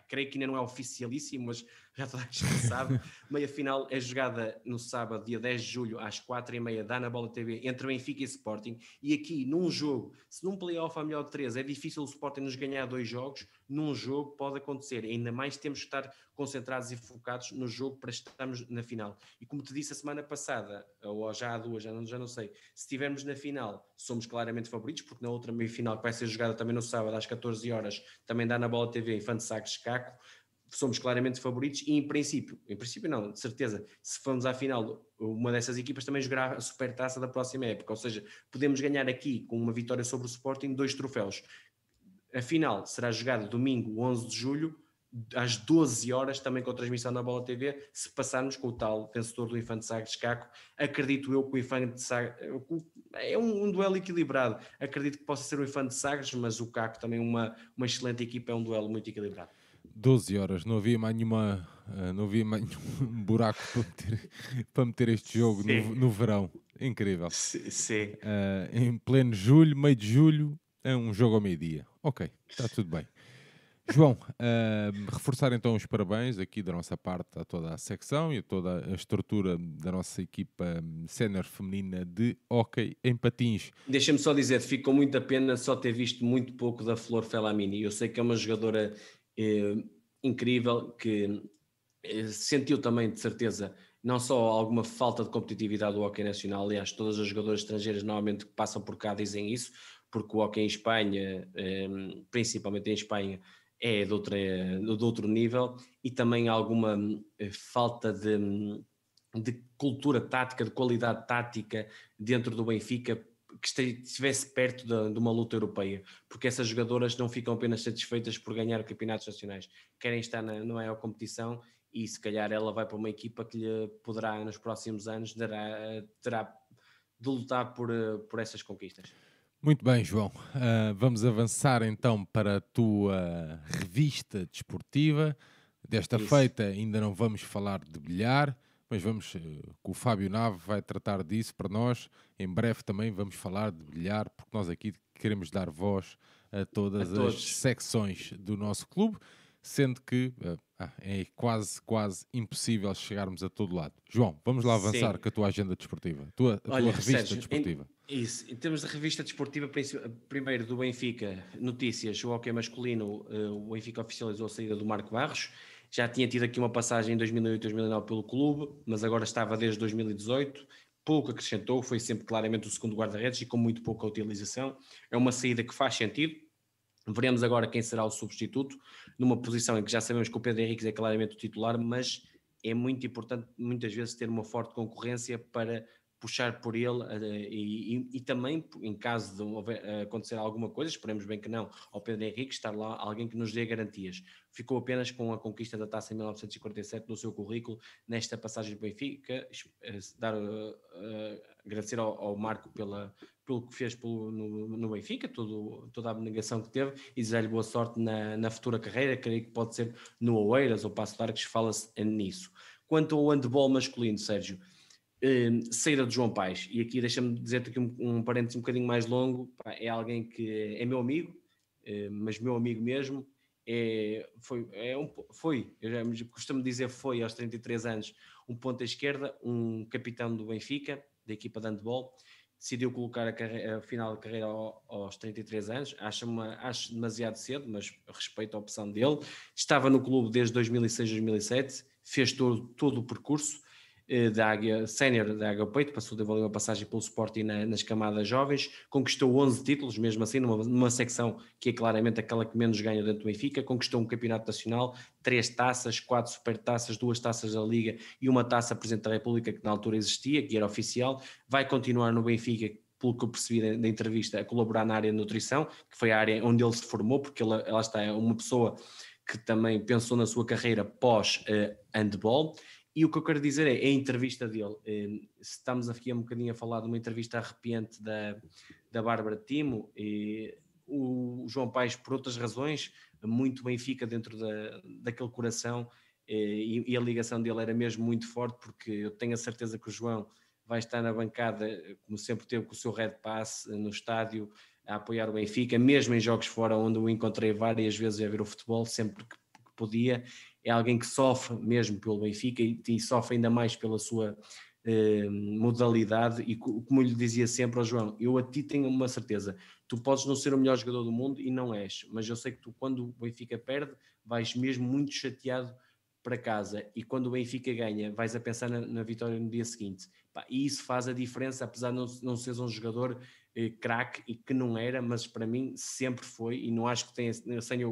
creio que ainda não é oficialíssimo, mas já toda a gente sabe. Meia final é jogada no sábado, dia 10 de julho, às 4 h 30 dá na Bola TV, entre Benfica e Sporting. E aqui, num jogo, se num playoff a melhor de 3 é difícil o Sporting nos ganhar dois jogos, num jogo pode acontecer. Ainda mais temos que estar concentrados e focados no jogo para estarmos na final. E como te disse a semana passada, ou já há duas, já não, já não sei, se estivermos na final, somos claramente favoritos, porque na outra meia final que vai ser jogada também no sábado, às 14 horas, também dá na Bola TV, Infante Sacos Caco somos claramente favoritos e em princípio, em princípio não, de certeza, se formos à final, uma dessas equipas também jogará a supertaça da próxima época, ou seja, podemos ganhar aqui com uma vitória sobre o Sporting dois troféus. A final será jogada domingo, 11 de julho, às 12 horas, também com a transmissão na Bola TV, se passarmos com o tal vencedor do Infante Sagres Caco, acredito eu que o Infante Sagres, é um, um, duelo equilibrado, acredito que possa ser o Infante Sagres, mas o Caco também uma, uma excelente equipa, é um duelo muito equilibrado. 12 horas, não havia mais nenhuma, eh, não havia mais nenhum buraco para meter, para meter este jogo no, no, verão. Incrível. Sim. Uh, em pleno julho, meio de julho, é um jogo ao meio-dia. Ok, está tudo bem. João, uh, reforçar então os parabéns aqui da nossa parte a toda a secção e a toda a estrutura da nossa equipa hum, sénior feminina de hockey em patins. Deixa-me só dizer, fico com muita pena só ter visto muito pouco da Flor Felamini. Eu sei que é uma jogadora eh, incrível, que eh, sentiu também, de certeza, não só alguma falta de competitividade do hockey nacional, aliás, todas as jogadoras estrangeiras normalmente que passam por cá dizem isso, porque o hockey em Espanha, eh, principalmente em Espanha, é de, outra, de outro nível, e também alguma eh, falta de, de cultura tática, de qualidade tática dentro do Benfica que estivesse perto de, de, uma luta europeia, porque essas jogadoras não ficam apenas satisfeitas por ganhar campeonatos nacionais, querem estar na, na é, maior competição e se calhar ela vai para uma equipa que lhe poderá nos próximos anos dará, terá de lutar por, eh, por essas conquistas. Muito bem, João. Uh, vamos avançar então para a tua revista desportiva. Desta Isso. feita ainda não vamos falar de bilhar, mas vamos, eh, o Fábio Nave vai tratar disso para nós. Em breve também vamos falar de bilhar, porque nós aqui queremos dar voz a todas a as secções do nosso clube, sendo que eh, ah, é quase, quase impossível chegarmos a todo lado. João, vamos lá avançar Sim. com a tua agenda desportiva, a tua, a Olha, revista Sérgio, desportiva. Em, isso, em termos de revista desportiva, primeiro do Benfica, notícias, o hockey masculino, eh, o Benfica oficializou a saída do Marco Barros, já tinha tido aqui uma passagem em 2008, 2009 pelo clube, mas agora estava desde 2018, pouco acrescentou, foi sempre claramente o segundo guarda-redes e com muito pouca utilização. É uma saída que faz sentido. Veremos agora quem será o substituto, numa posição em que já sabemos que o Pedro Henrique é claramente o titular, mas é muito importante muitas vezes ter uma forte concorrência para puxar por ele eh, e, e, e, também, em caso de eh, acontecer alguma coisa, esperemos bem que não, ao Pedro Henrique estar lá alguém que nos dê garantias. Ficou apenas com a conquista da taça em 1947 no seu currículo, nesta passagem do Benfica. Eh, dar, uh, uh, agradecer ao, ao, Marco pela, pelo que fez pelo, no, no, Benfica, todo, toda a abnegação que teve e desejar-lhe boa sorte na, na futura carreira. Creio que pode ser no Oeiras ou Passo Largos, fala-se nisso. Quanto ao handball masculino, Sérgio saída de João Pais, e aqui deixa-me dizer-te aqui um, um parênteses um bocadinho mais longo, é alguém que é meu amigo, eh, mas meu amigo mesmo, é, foi, é um, foi, eu já costumo dizer foi aos 33 anos, um ponto à esquerda, um capitão do Benfica, da equipa de handball, decidiu colocar a, carreira, a final da carreira aos 33 anos, acho, uma, acho demasiado cedo, mas respeito a opção dele, estava no clube desde 2006, 2007, fez todo, todo o percurso, eh, da Águia Sénior da Águia Peito, passou de uma passagem pelo Sporting na, nas camadas jovens, conquistou 11 títulos, mesmo assim, numa, numa secção que é claramente aquela que menos ganha dentro do Benfica, conquistou um campeonato nacional, três taças, quatro supertaças, duas taças da Liga e uma taça Presidente da República que na altura existia, que era oficial, vai continuar no Benfica, pelo que eu percebi da entrevista, a colaborar na área de nutrição, que foi a área onde ele se formou, porque ela, ela está, é uma pessoa que também pensou na sua carreira pós-handball, eh, uh, e o que eu quero dizer é, é a entrevista dele, se estamos aqui um bocadinho a falar de uma entrevista arrepiante da, da Bárbara Timo, e o João Paes, por outras razões, muito Benfica dentro da, daquele coração, e, e a ligação dele era mesmo muito forte, porque eu tenho a certeza que o João vai estar na bancada, como sempre teve com o seu Red Pass eh, no estádio, a apoiar o Benfica, mesmo em jogos fora, onde o encontrei várias vezes a ver o futebol, sempre que podia, é alguém que sofre mesmo pelo Benfica e, e sofre ainda mais pela sua eh, modalidade. E como eu lhe dizia sempre ao João, eu a ti tenho uma certeza: tu podes não ser o melhor jogador do mundo e não és, mas eu sei que tu, quando o Benfica perde, vais mesmo muito chateado para casa e quando o Benfica ganha, vais a pensar na, na vitória no dia seguinte. e isso faz a diferença, apesar de não, não seres um jogador eh, craque e que não era, mas para mim sempre foi, e não acho que tenha, sem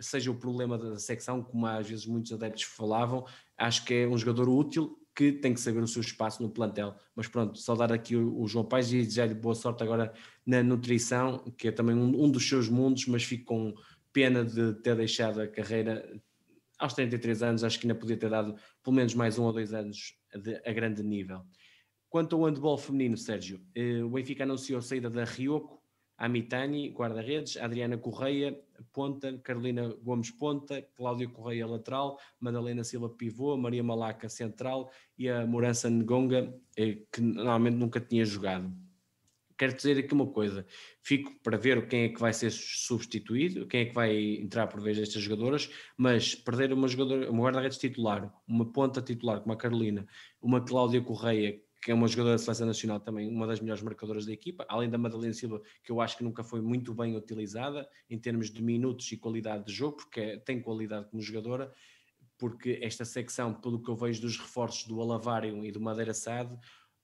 seja o problema da secção, como às vezes muitos adeptos falavam, acho que é um jogador útil que tem que saber o seu espaço no plantel. Mas pronto, saudar aqui o, João Pais e desejar-lhe boa sorte agora na nutrição, que é também um, um, dos seus mundos, mas fico com pena de ter deixado a carreira aos 33 anos, acho que ainda podia ter dado pelo menos mais um ou dois anos de, a grande nível. Quanto ao handball feminino, Sérgio, eh, o Benfica anunciou a saída da Rioco, Amitani, guarda-redes, Adriana Correia, ponta, Carolina Gomes ponta, Cláudio Correia lateral, Madalena Silva pivô, Maria Malaca central e a Morança Ngonga, eh, que normalmente nunca tinha jogado. Quero dizer aqui uma coisa, fico para ver quem é que vai ser substituído, quem é que vai entrar por vez destas jogadoras, mas perder uma jogadora, uma guarda-redes titular, uma ponta titular como a Carolina, uma Cláudia Correia que é uma jogadora da seleção nacional também, uma das melhores marcadoras da equipa, além da Madalena Silva, que eu acho que nunca foi muito bem utilizada em termos de minutos e qualidade de jogo, porque é, tem qualidade como jogadora, porque esta secção, pelo que eu vejo dos reforços do Alavário e do Madeira Sade,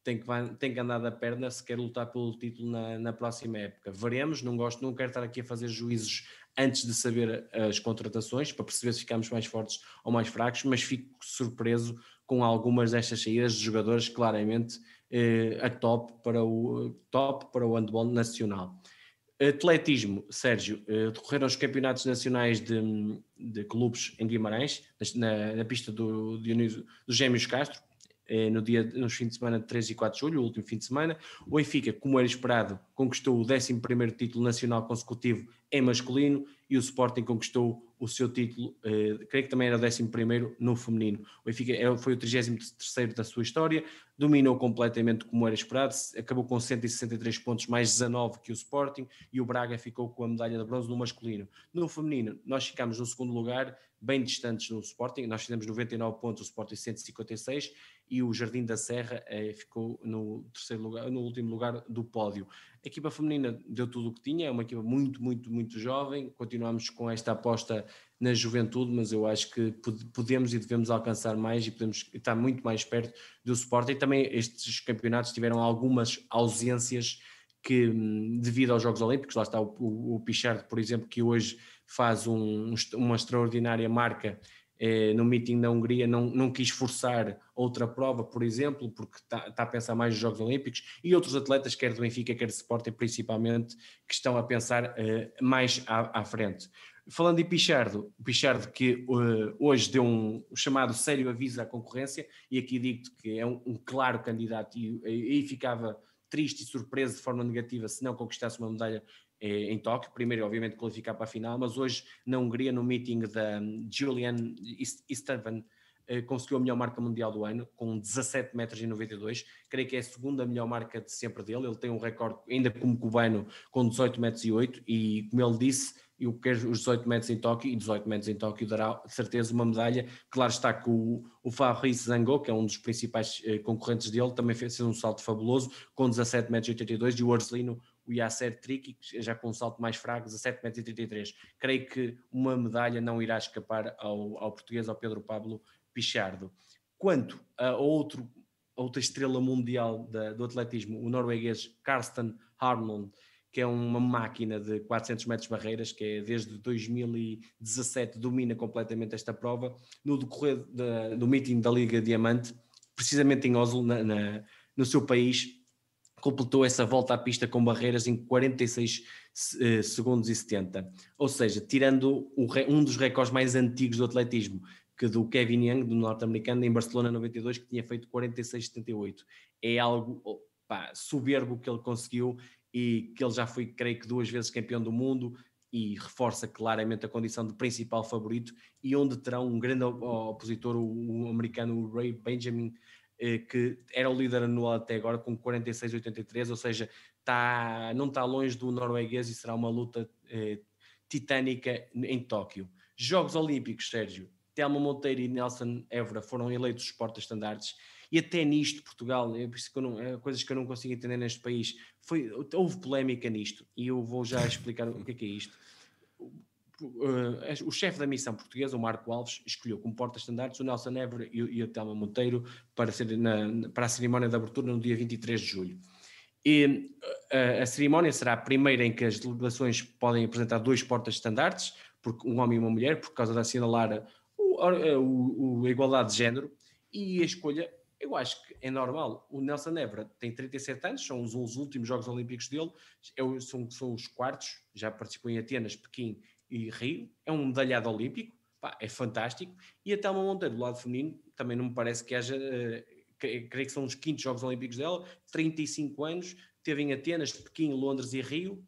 tem que, tem que andar da perna se quer lutar pelo título na, na próxima época. Veremos, não gosto, não quero estar aqui a fazer juízos antes de saber eh, as contratações, para perceber se ficamos mais fortes ou mais fracos, mas fico surpreso com algumas destas saídas de jogadores claramente eh, a top para o top para o handball nacional. Atletismo, Sérgio, eh, decorreram os campeonatos nacionais de, de clubes em Guimarães, na, na pista do, do, do Gêmeos Castro, eh, no dia, nos fins de semana de 3 e 4 de julho, o último fim de semana. O Benfica, como era esperado, conquistou o 11 título nacional consecutivo em masculino e o Sporting conquistou o seu título, eh, creio que também era o 11 no feminino. O Benfica é, foi o 33 da sua história, dominou completamente como era esperado, acabou com 163 pontos mais 19 que o Sporting e o Braga ficou com a medalha de bronze no masculino. No feminino, nós ficámos no segundo lugar, bem distantes no Sporting. Nós fizemos 99 pontos, o Sporting 156 e o Jardim da Serra eh, ficou no terceiro lugar, no último lugar do pódio. A equipa feminina deu tudo o que tinha, é uma equipa muito, muito, muito jovem. Continuamos com esta aposta na juventude, mas eu acho que podemos e devemos alcançar mais e podemos estar muito mais perto do Sporting. Também estes campeonatos tiveram algumas ausências que hum, devido aos Jogos Olímpicos, lá está o, o, o Pichard, por exemplo, que hoje faz um, uma extraordinária marca eh, no meeting da Hungria, não, não quis forçar outra prova, por exemplo, porque está tá a pensar mais nos Jogos Olímpicos, e outros atletas, quer do Benfica, quer do Sporting, principalmente, que estão a pensar eh, mais à, à, frente. Falando em Pichardo, Pichardo que uh, hoje deu um chamado sério aviso à concorrência, e aqui digo-te que é um, um, claro candidato, e aí ficava triste e surpreso de forma negativa se não conquistasse uma medalha eh, em Tóquio, primeiro obviamente qualificar para a final, mas hoje na Hungria, no meeting da hum, Julian Estevan, eh, conseguiu a melhor marca mundial do ano, com 17 metros e 92, creio que é a segunda melhor marca de sempre dele, ele tem um recorde ainda como cubano com 18 metros e e como ele disse, que é os 18 metros em Tóquio e 18 metros em Tóquio dará de certeza uma medalha. Claro está que o, o Fabrice Zangô, que é um dos principais eh, concorrentes dele, também fez um salto fabuloso com 17 metros e 82 e o Arzelino o Yasser Triki, já com um salto mais fraco, e 33 Creio que uma medalha não irá escapar ao, ao português, ao Pedro Pablo Pichardo. Quanto a outro, outra estrela mundial da, do atletismo, o norueguês Karsten Harmond, que é uma máquina de 400 metros barreiras, que é desde 2017 domina completamente esta prova, no decorrer da, do meeting da Liga Diamante, precisamente em Oslo, na, na, no seu país, completou essa volta à pista com barreiras em 46 eh, segundos e 70. Ou seja, tirando o, um dos recordes mais antigos do atletismo, que do Kevin Young, do norte-americano, em Barcelona 92, que tinha feito 46,78. É algo pá, soberbo que ele conseguiu e que ele já foi, creio que, duas vezes campeão do mundo e reforça claramente a condição de principal favorito e onde terão um grande opositor, o, americano Ray Benjamin, eh, que era o líder anual até agora com 46,83, ou seja, tá, não está longe do norueguês e será uma luta eh, titânica em Tóquio. Jogos Olímpicos, Sérgio. Telmo Monteiro e Nelson Évora foram eleitos os porta-estandartes e até nisto, Portugal, é, por isso que eu não, é coisas que eu não consigo entender neste país, foi, houve polémica nisto, e eu vou já explicar o que é que é isto. Eh, o chefe da missão portuguesa, o Marco Alves, escolheu como porta-estandartes o Nelson Évora e, e o Thelma Monteiro para, ser na, para a cerimónia de abertura no dia 23 de julho. E eh, a cerimónia será a primeira em que as delegações podem apresentar dois portas-estandartes, um homem e uma mulher, por causa de assinalar o, a igualdade de género, e a escolha eu acho que é normal. O Nelson Évora tem 37 anos, são os, últimos Jogos Olímpicos dele, é são, são os quartos, já participou em Atenas, Pequim e Rio. É um medalhado olímpico, pá, é fantástico. E a Thelma Monteiro, do lado feminino, também não me parece que haja. Uh, creio que são os quintos Jogos Olímpicos dela, 35 anos, teve em Atenas, Pequim, Londres e Rio,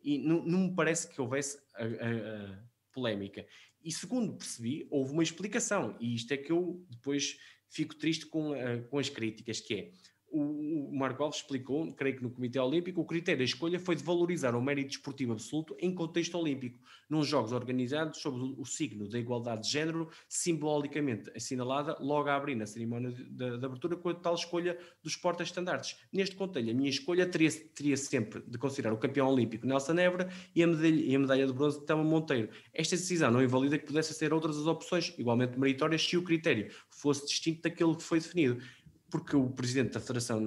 e não, não me parece que houvesse a, a, a polémica. E segundo percebi, houve uma explicação, e isto é que eu depois fico triste com, eh, com as críticas, que é o, Marco Alves explicou, creio que no Comitê Olímpico, o critério da escolha foi de valorizar o mérito esportivo absoluto em contexto olímpico, nos jogos organizados sob o, signo da igualdade de género, simbolicamente assinalada logo a abrir na cerimónia de, de abertura com a tal escolha dos porta-estandartes. Neste contexto, a minha escolha teria, teria, sempre de considerar o campeão olímpico Nelson Nebra e a medalha, e a medalha de bronze de Tama Monteiro. Esta decisão não invalida que pudessem ser outras as opções, igualmente meritórias, se o critério fosse distinto daquele que foi definido porque o presidente da Federação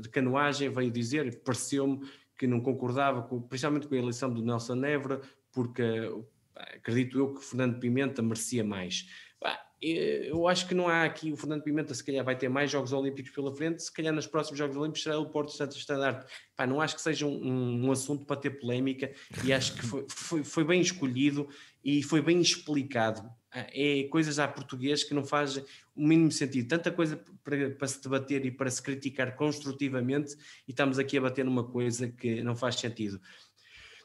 de Canoagem veio dizer, e pareceu-me, que não concordava, com, principalmente com a eleição do Nelson Neves porque eh, acredito eu que Fernando Pimenta merecia mais. Bah, eh, eu acho que não há aqui o Fernando Pimenta se calhar vai ter mais Jogos Olímpicos pela frente se calhar nos próximos Jogos Olímpicos será o Porto Santos Standard Pá, não acho que seja um, um, assunto para ter polémica e acho que foi, foi, foi, bem escolhido e foi bem explicado ah, é coisas à português que não faz o mínimo sentido, tanta coisa para, para se debater e para se criticar construtivamente e estamos aqui a bater numa coisa que não faz sentido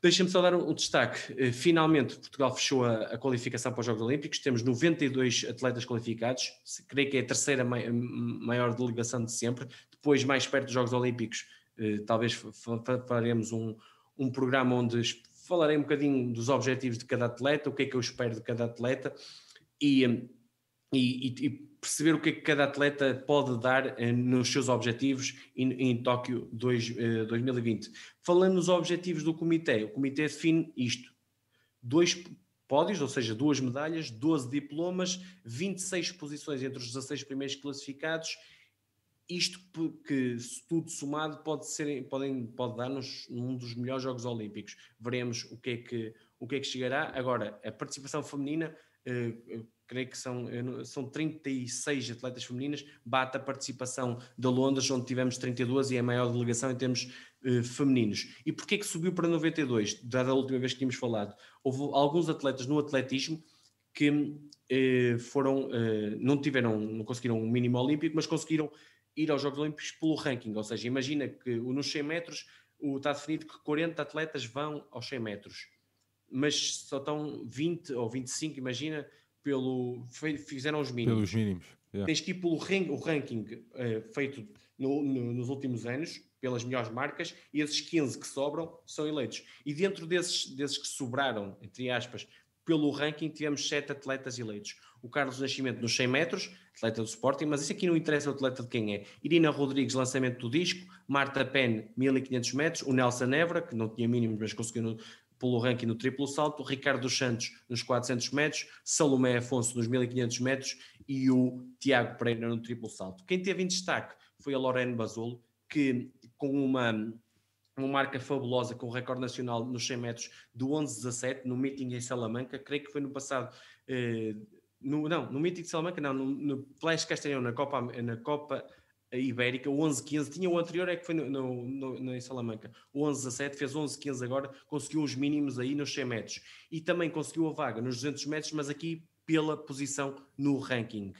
Deixa-me só dar um destaque. Eh, finalmente, Portugal fechou a, a, qualificação para os Jogos Olímpicos. Temos 92 atletas qualificados. Creio que é a terceira mai, maior delegação de sempre. Depois, mais perto dos Jogos Olímpicos, eh, talvez faremos um, um programa onde falarei um bocadinho dos objetivos de cada atleta, o que é que eu espero de cada atleta e, e, e perceber o que é que cada atleta pode dar eh, nos seus objetivos em, em Tóquio 2020. Eh, Falando nos objetivos do comitê, o comitê define isto: dois pódios, ou seja, duas medalhas, 12 diplomas, 26 posições entre os 16 primeiros classificados. Isto que, tudo somado, pode, ser, podem, pode dar-nos um dos melhores Jogos Olímpicos. Veremos o que é que, o que, é que chegará. Agora, a participação feminina eh, creio que são, são 36 atletas femininas, bate a participação da Londres, onde tivemos 32 e é a maior delegação em termos eh, femininos. E porquê que subiu para 92? Dada a última vez que tínhamos falado, houve alguns atletas no atletismo que eh, foram, eh, não tiveram, não conseguiram um mínimo olímpico, mas conseguiram ir aos Jogos Olímpicos pelo ranking, ou seja, imagina que nos 100 metros o, está definido que 40 atletas vão aos 100 metros, mas só estão 20 ou 25, imagina, pelo fizeram os mínimos. Pelos mínimos. Yeah. Tens que ir pelo o ranking uh, feito no, no, nos últimos anos pelas melhores marcas e esses 15 que sobram são eleitos. E dentro desses, desses que sobraram, entre aspas, pelo ranking, tivemos 7 atletas eleitos. O Carlos Nascimento nos 100 metros, atleta do Sporting, mas isso aqui não interessa o atleta de quem é. Irina Rodrigues, lançamento do disco. Marta Penn, 1500 metros. O Nelson Evra, que não tinha mínimos, mas conseguiu pelo ranking no triplo salto, Ricardo dos Santos nos 400 metros, Salomé Afonso nos 1500 metros e o Tiago Pereira no triplo salto. Quem teve em destaque foi a Lorena Basolo, que com uma, uma marca fabulosa, com o recorde nacional nos 100 metros do 11-17, no meeting em Salamanca, creio que foi no passado... Eh, no, não, no meeting de Salamanca, não, no, no Plés Castanhão, na Copa, na Copa Ibérica, o 11-15, tinha o anterior é que foi no, no, no em Salamanca, o 11-17, fez 11-15 agora, conseguiu os mínimos aí nos 100 metros e também conseguiu a vaga nos 200 metros, mas aqui pela posição no ranking.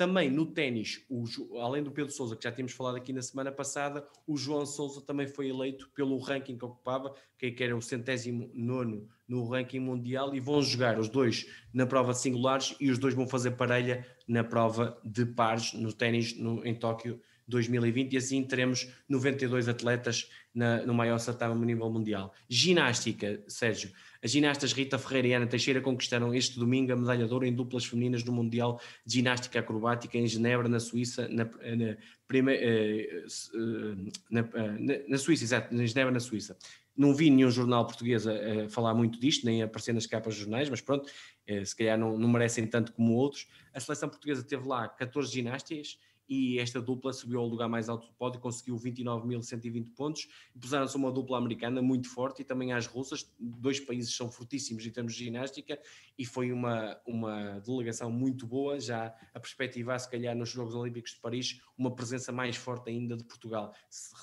Também no ténis, além do Pedro Souza, que já tínhamos falado aqui na semana passada, o João Souza também foi eleito pelo ranking que ocupava, que era o centésimo nono no ranking mundial, e vão jogar os dois na prova de singulares e os dois vão fazer parelha na prova de pares no ténis no, em Tóquio 2020 e assim teremos 92 atletas na, no maior certame a nível mundial. Ginástica, Sérgio, as ginastas Rita Ferreira e Ana Teixeira conquistaram este domingo a medalha de ouro em duplas femininas do Mundial de Ginástica Acrobática em Genebra, na Suíça, na, na, prima, eh, eh, eh, na, na Suíça, exato, em Genebra, na Suíça. Não vi nenhum jornal português a, a falar muito disto, nem aparecer nas capas de jornais, mas pronto, se calhar não, não merecem tanto como outros. A seleção portuguesa teve lá 14 ginásticas, e esta dupla subiu ao lugar mais alto do pódio, conseguiu 29.120 pontos. Puseram-se uma dupla americana muito forte e também as russas, dois países são fortíssimos em termos de ginástica e foi uma, uma delegação muito boa, já a perspectivar, se calhar, nos Jogos Olímpicos de Paris, uma presença mais forte ainda de Portugal.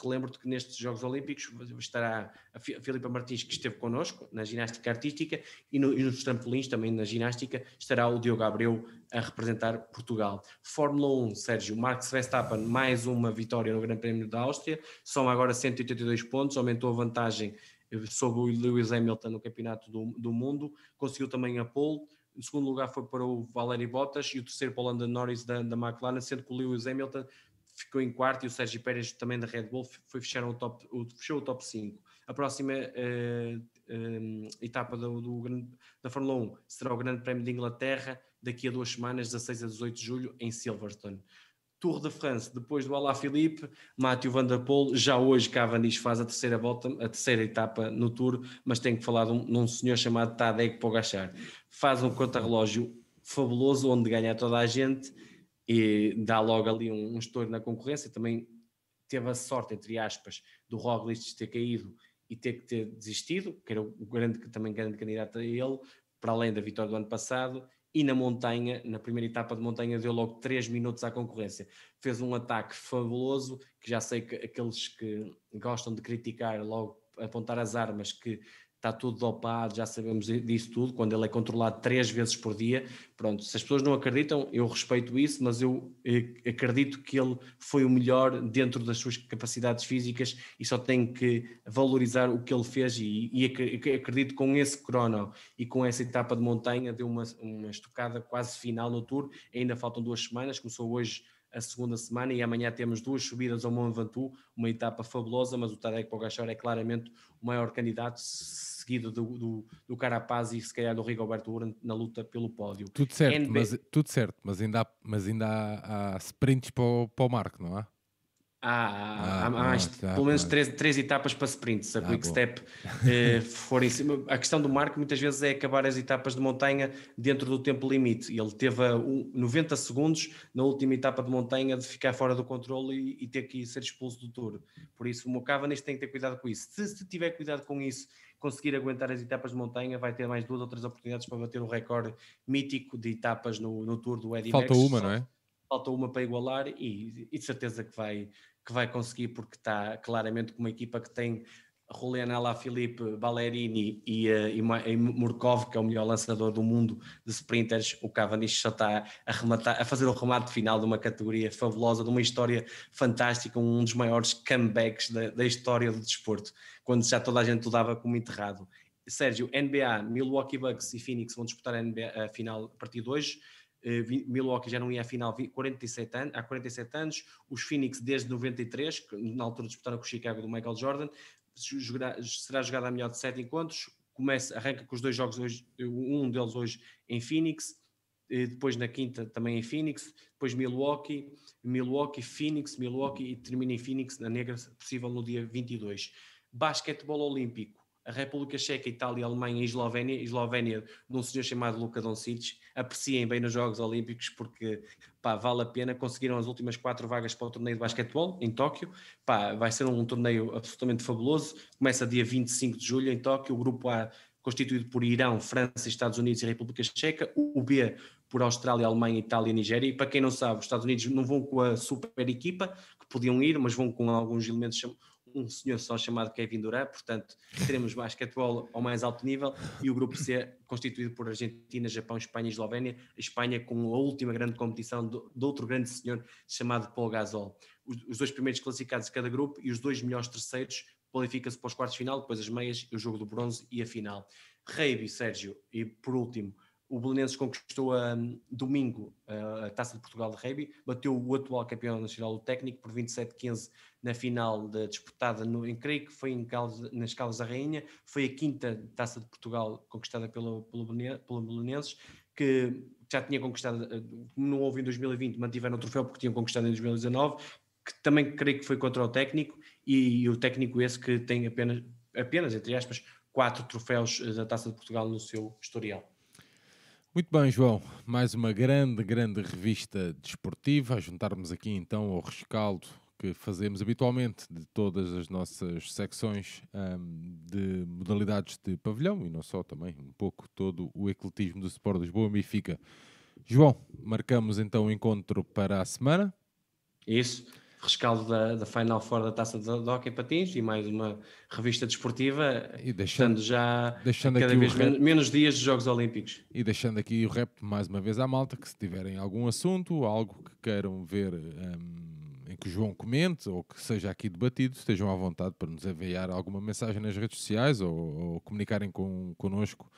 Relembro-te que nestes Jogos Olímpicos estará a Filipa Martins, que esteve connosco na ginástica artística, e, no, e nos trampolins também na ginástica estará o Diogo Abreu a representar Portugal. Fórmula 1, Sérgio, Max Verstappen, mais uma vitória no Grande Prémio da Áustria, são agora 182 pontos, aumentou a vantagem eh, sobre o Lewis Hamilton no Campeonato do, do Mundo, conseguiu também a pole, Em segundo lugar foi para o Valério Bottas e o terceiro para o Landon Norris da, da McLaren, sendo que o Lewis Hamilton ficou em quarto e o Sérgio Pérez também da Red Bull foi fechar o top, fechou o top 5. A próxima uh, eh, um, ehm, etapa do, do, da Fórmula 1 será o Grande Prémio de Inglaterra, daqui a duas semanas, 16 a 18 de julho, em Silverstone. Tour de France, depois do Philippe, Matthew Van Der Poel, já hoje Cavendish faz a terceira volta, a terceira etapa no Tour, mas tenho que falar de um, de um senhor chamado Tadej Pogacar. Faz um contrarrelógio fabuloso, onde ganha toda a gente e dá logo ali um, um estouro na concorrência, também teve a sorte, entre aspas, do Roglic ter caído e ter que ter desistido, que era o grande, também grande candidato a ele, para além da vitória do ano passado, e na montanha, na primeira etapa de montanha, deu logo 3 minutos à concorrência. Fez um ataque fabuloso, que já sei que aqueles que gostam de criticar logo apontar as armas que está tudo dopado, já sabemos disso tudo, quando ele é controlado três vezes por dia. Pronto, se as pessoas não acreditam, eu respeito isso, mas eu eh, acredito que ele foi o melhor dentro das suas capacidades físicas e só tem que valorizar o que ele fez e, e acredito com esse crono e com essa etapa de montanha deu uma, uma estocada quase final no Tour, ainda faltam duas semanas, começou hoje a segunda semana e amanhã temos duas subidas ao Mont Ventoux, uma etapa fabulosa, mas o Tadej Pogacar é claramente o maior candidato, seguido do, do, do Carapaz e se calhar do Rigoberto Urante na luta pelo pódio. Tudo certo, NB... mas, tudo certo mas ainda há, mas ainda há, sprints para o, para o Marco, não há? Há, ah, há, mais, ah, tá, pelo menos tá. três, três etapas para sprints. A ah, quick bom. step eh, for em cima. A questão do Marco muitas vezes é acabar as etapas de montanha dentro do tempo limite. Ele teve um, 90 segundos na última etapa de montanha de ficar fora do controle e, e ter que ser expulso do tour. Por isso, o Mocava neste tem que ter cuidado com isso. Se, se tiver cuidado com isso, conseguir aguentar as etapas de montanha, vai ter mais duas ou três oportunidades para bater o recorde mítico de etapas no, no tour do Eddie Falta Max, uma, não é? falta uma para igualar e, e de certeza que vai, que vai conseguir, porque está claramente com uma equipa que tem Ala Felipe, Ballerini e, eh, e, e, Murkov, que é o melhor lançador do mundo de sprinters, o Cavanich só está a, rematar, a fazer o remate final de uma categoria fabulosa, de uma história fantástica, um dos maiores comebacks da, da história do desporto, quando já toda a gente o dava como enterrado. Sérgio, NBA, Milwaukee Bucks e Phoenix vão disputar a, NBA, a final a partir de hoje. Eh, Milwaukee já não ia à final 47 anos, há 47 anos, os Phoenix desde 93, que na altura disputaram com o Chicago do Michael Jordan, jogará, será jogada a melhor de 7 encontros, começa, arranca com os dois jogos hoje, um deles hoje em Phoenix, eh, depois na quinta também em Phoenix, depois Milwaukee, Milwaukee, Phoenix, Milwaukee e termina em Phoenix, na negra, possível no dia 22. Basquetebol Olímpico, a República Checa, Itália, Alemanha e Eslovénia, Eslovénia de um senhor chamado Luka Doncic, apreciem bem nos Jogos Olímpicos porque pá, vale a pena, conseguiram as últimas quatro vagas para o torneio de basquetebol em Tóquio, pá, vai ser um torneio absolutamente fabuloso, começa dia 25 de julho em Tóquio, o grupo A constituído por Irão, França, Estados Unidos e República Checa, o B por Austrália, Alemanha, Itália e Nigéria. E para quem não sabe, os Estados Unidos não vão com a super equipa, que podiam ir, mas vão com alguns elementos, um senhor só chamado Kevin Durant, portanto teremos mais basquetebol ao mais alto nível e o grupo C constituído por Argentina, Japão, Espanha e Eslovénia, a Espanha com a última grande competição do, de outro grande senhor chamado Paul Gasol. Os, os dois primeiros classificados de cada grupo e os dois melhores terceiros qualificam se para os quartos de final, depois as meias, o jogo do bronze e a final. Reiby, Sérgio, e por último, o Belenenses conquistou um, domingo a Taça de Portugal de Rugby, bateu o atual campeão nacional do técnico por 27-15 na final da disputada no, em creio que foi em nas Caldas da Rainha, foi a quinta Taça de Portugal conquistada pelo, pelo, pelo Belenenses, que já tinha conquistado, eh, não houve em 2020, mantiveram o troféu porque tinham conquistado em 2019, que também creio que foi contra o técnico, e, e o técnico esse que tem apenas, apenas, entre aspas, quatro troféus eh, da Taça de Portugal no seu historial. Muito bem, João. Mais uma grande, grande revista desportiva. A juntarmos aqui então ao rescaldo que fazemos habitualmente de todas as nossas secções um, de modalidades de pavilhão e não só também, um pouco todo o ecletismo do Sport Lisboa me fica. João, marcamos então o encontro para a semana. Isso rescaldo da, da Final Four da Taça de, de Hockey Patins e mais uma revista desportiva, e deixando já deixando cada vez rap, menos dias de Jogos Olímpicos. E deixando aqui o rep mais uma vez à malta, que se tiverem algum assunto, algo que queiram ver um, em que o João comente ou que seja aqui debatido, estejam à vontade para nos enviar alguma mensagem nas redes sociais ou, ou comunicarem com, connosco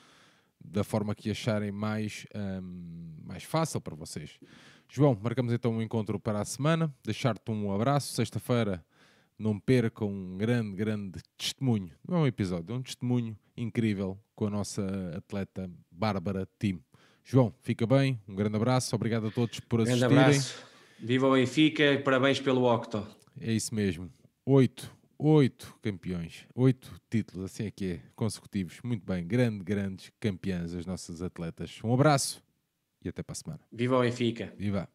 da forma que acharem mais, um, mais fácil para vocês. João, marcamos então um encontro para a semana. Deixar-te um abraço. Sexta-feira não perca um grande, grande testemunho. Não é um episódio, é um testemunho incrível com a nossa atleta Bárbara Tim. João, fica bem, um grande abraço, obrigado a todos por grande assistirem. Abraço. Viva o Benfica, parabéns pelo Octo. É isso mesmo. Oito, oito campeões, oito títulos, assim é que é, consecutivos. Muito bem, grande, grandes campeãs as nossas atletas. Um abraço e até para a semana. Viva o Benfica! Viva!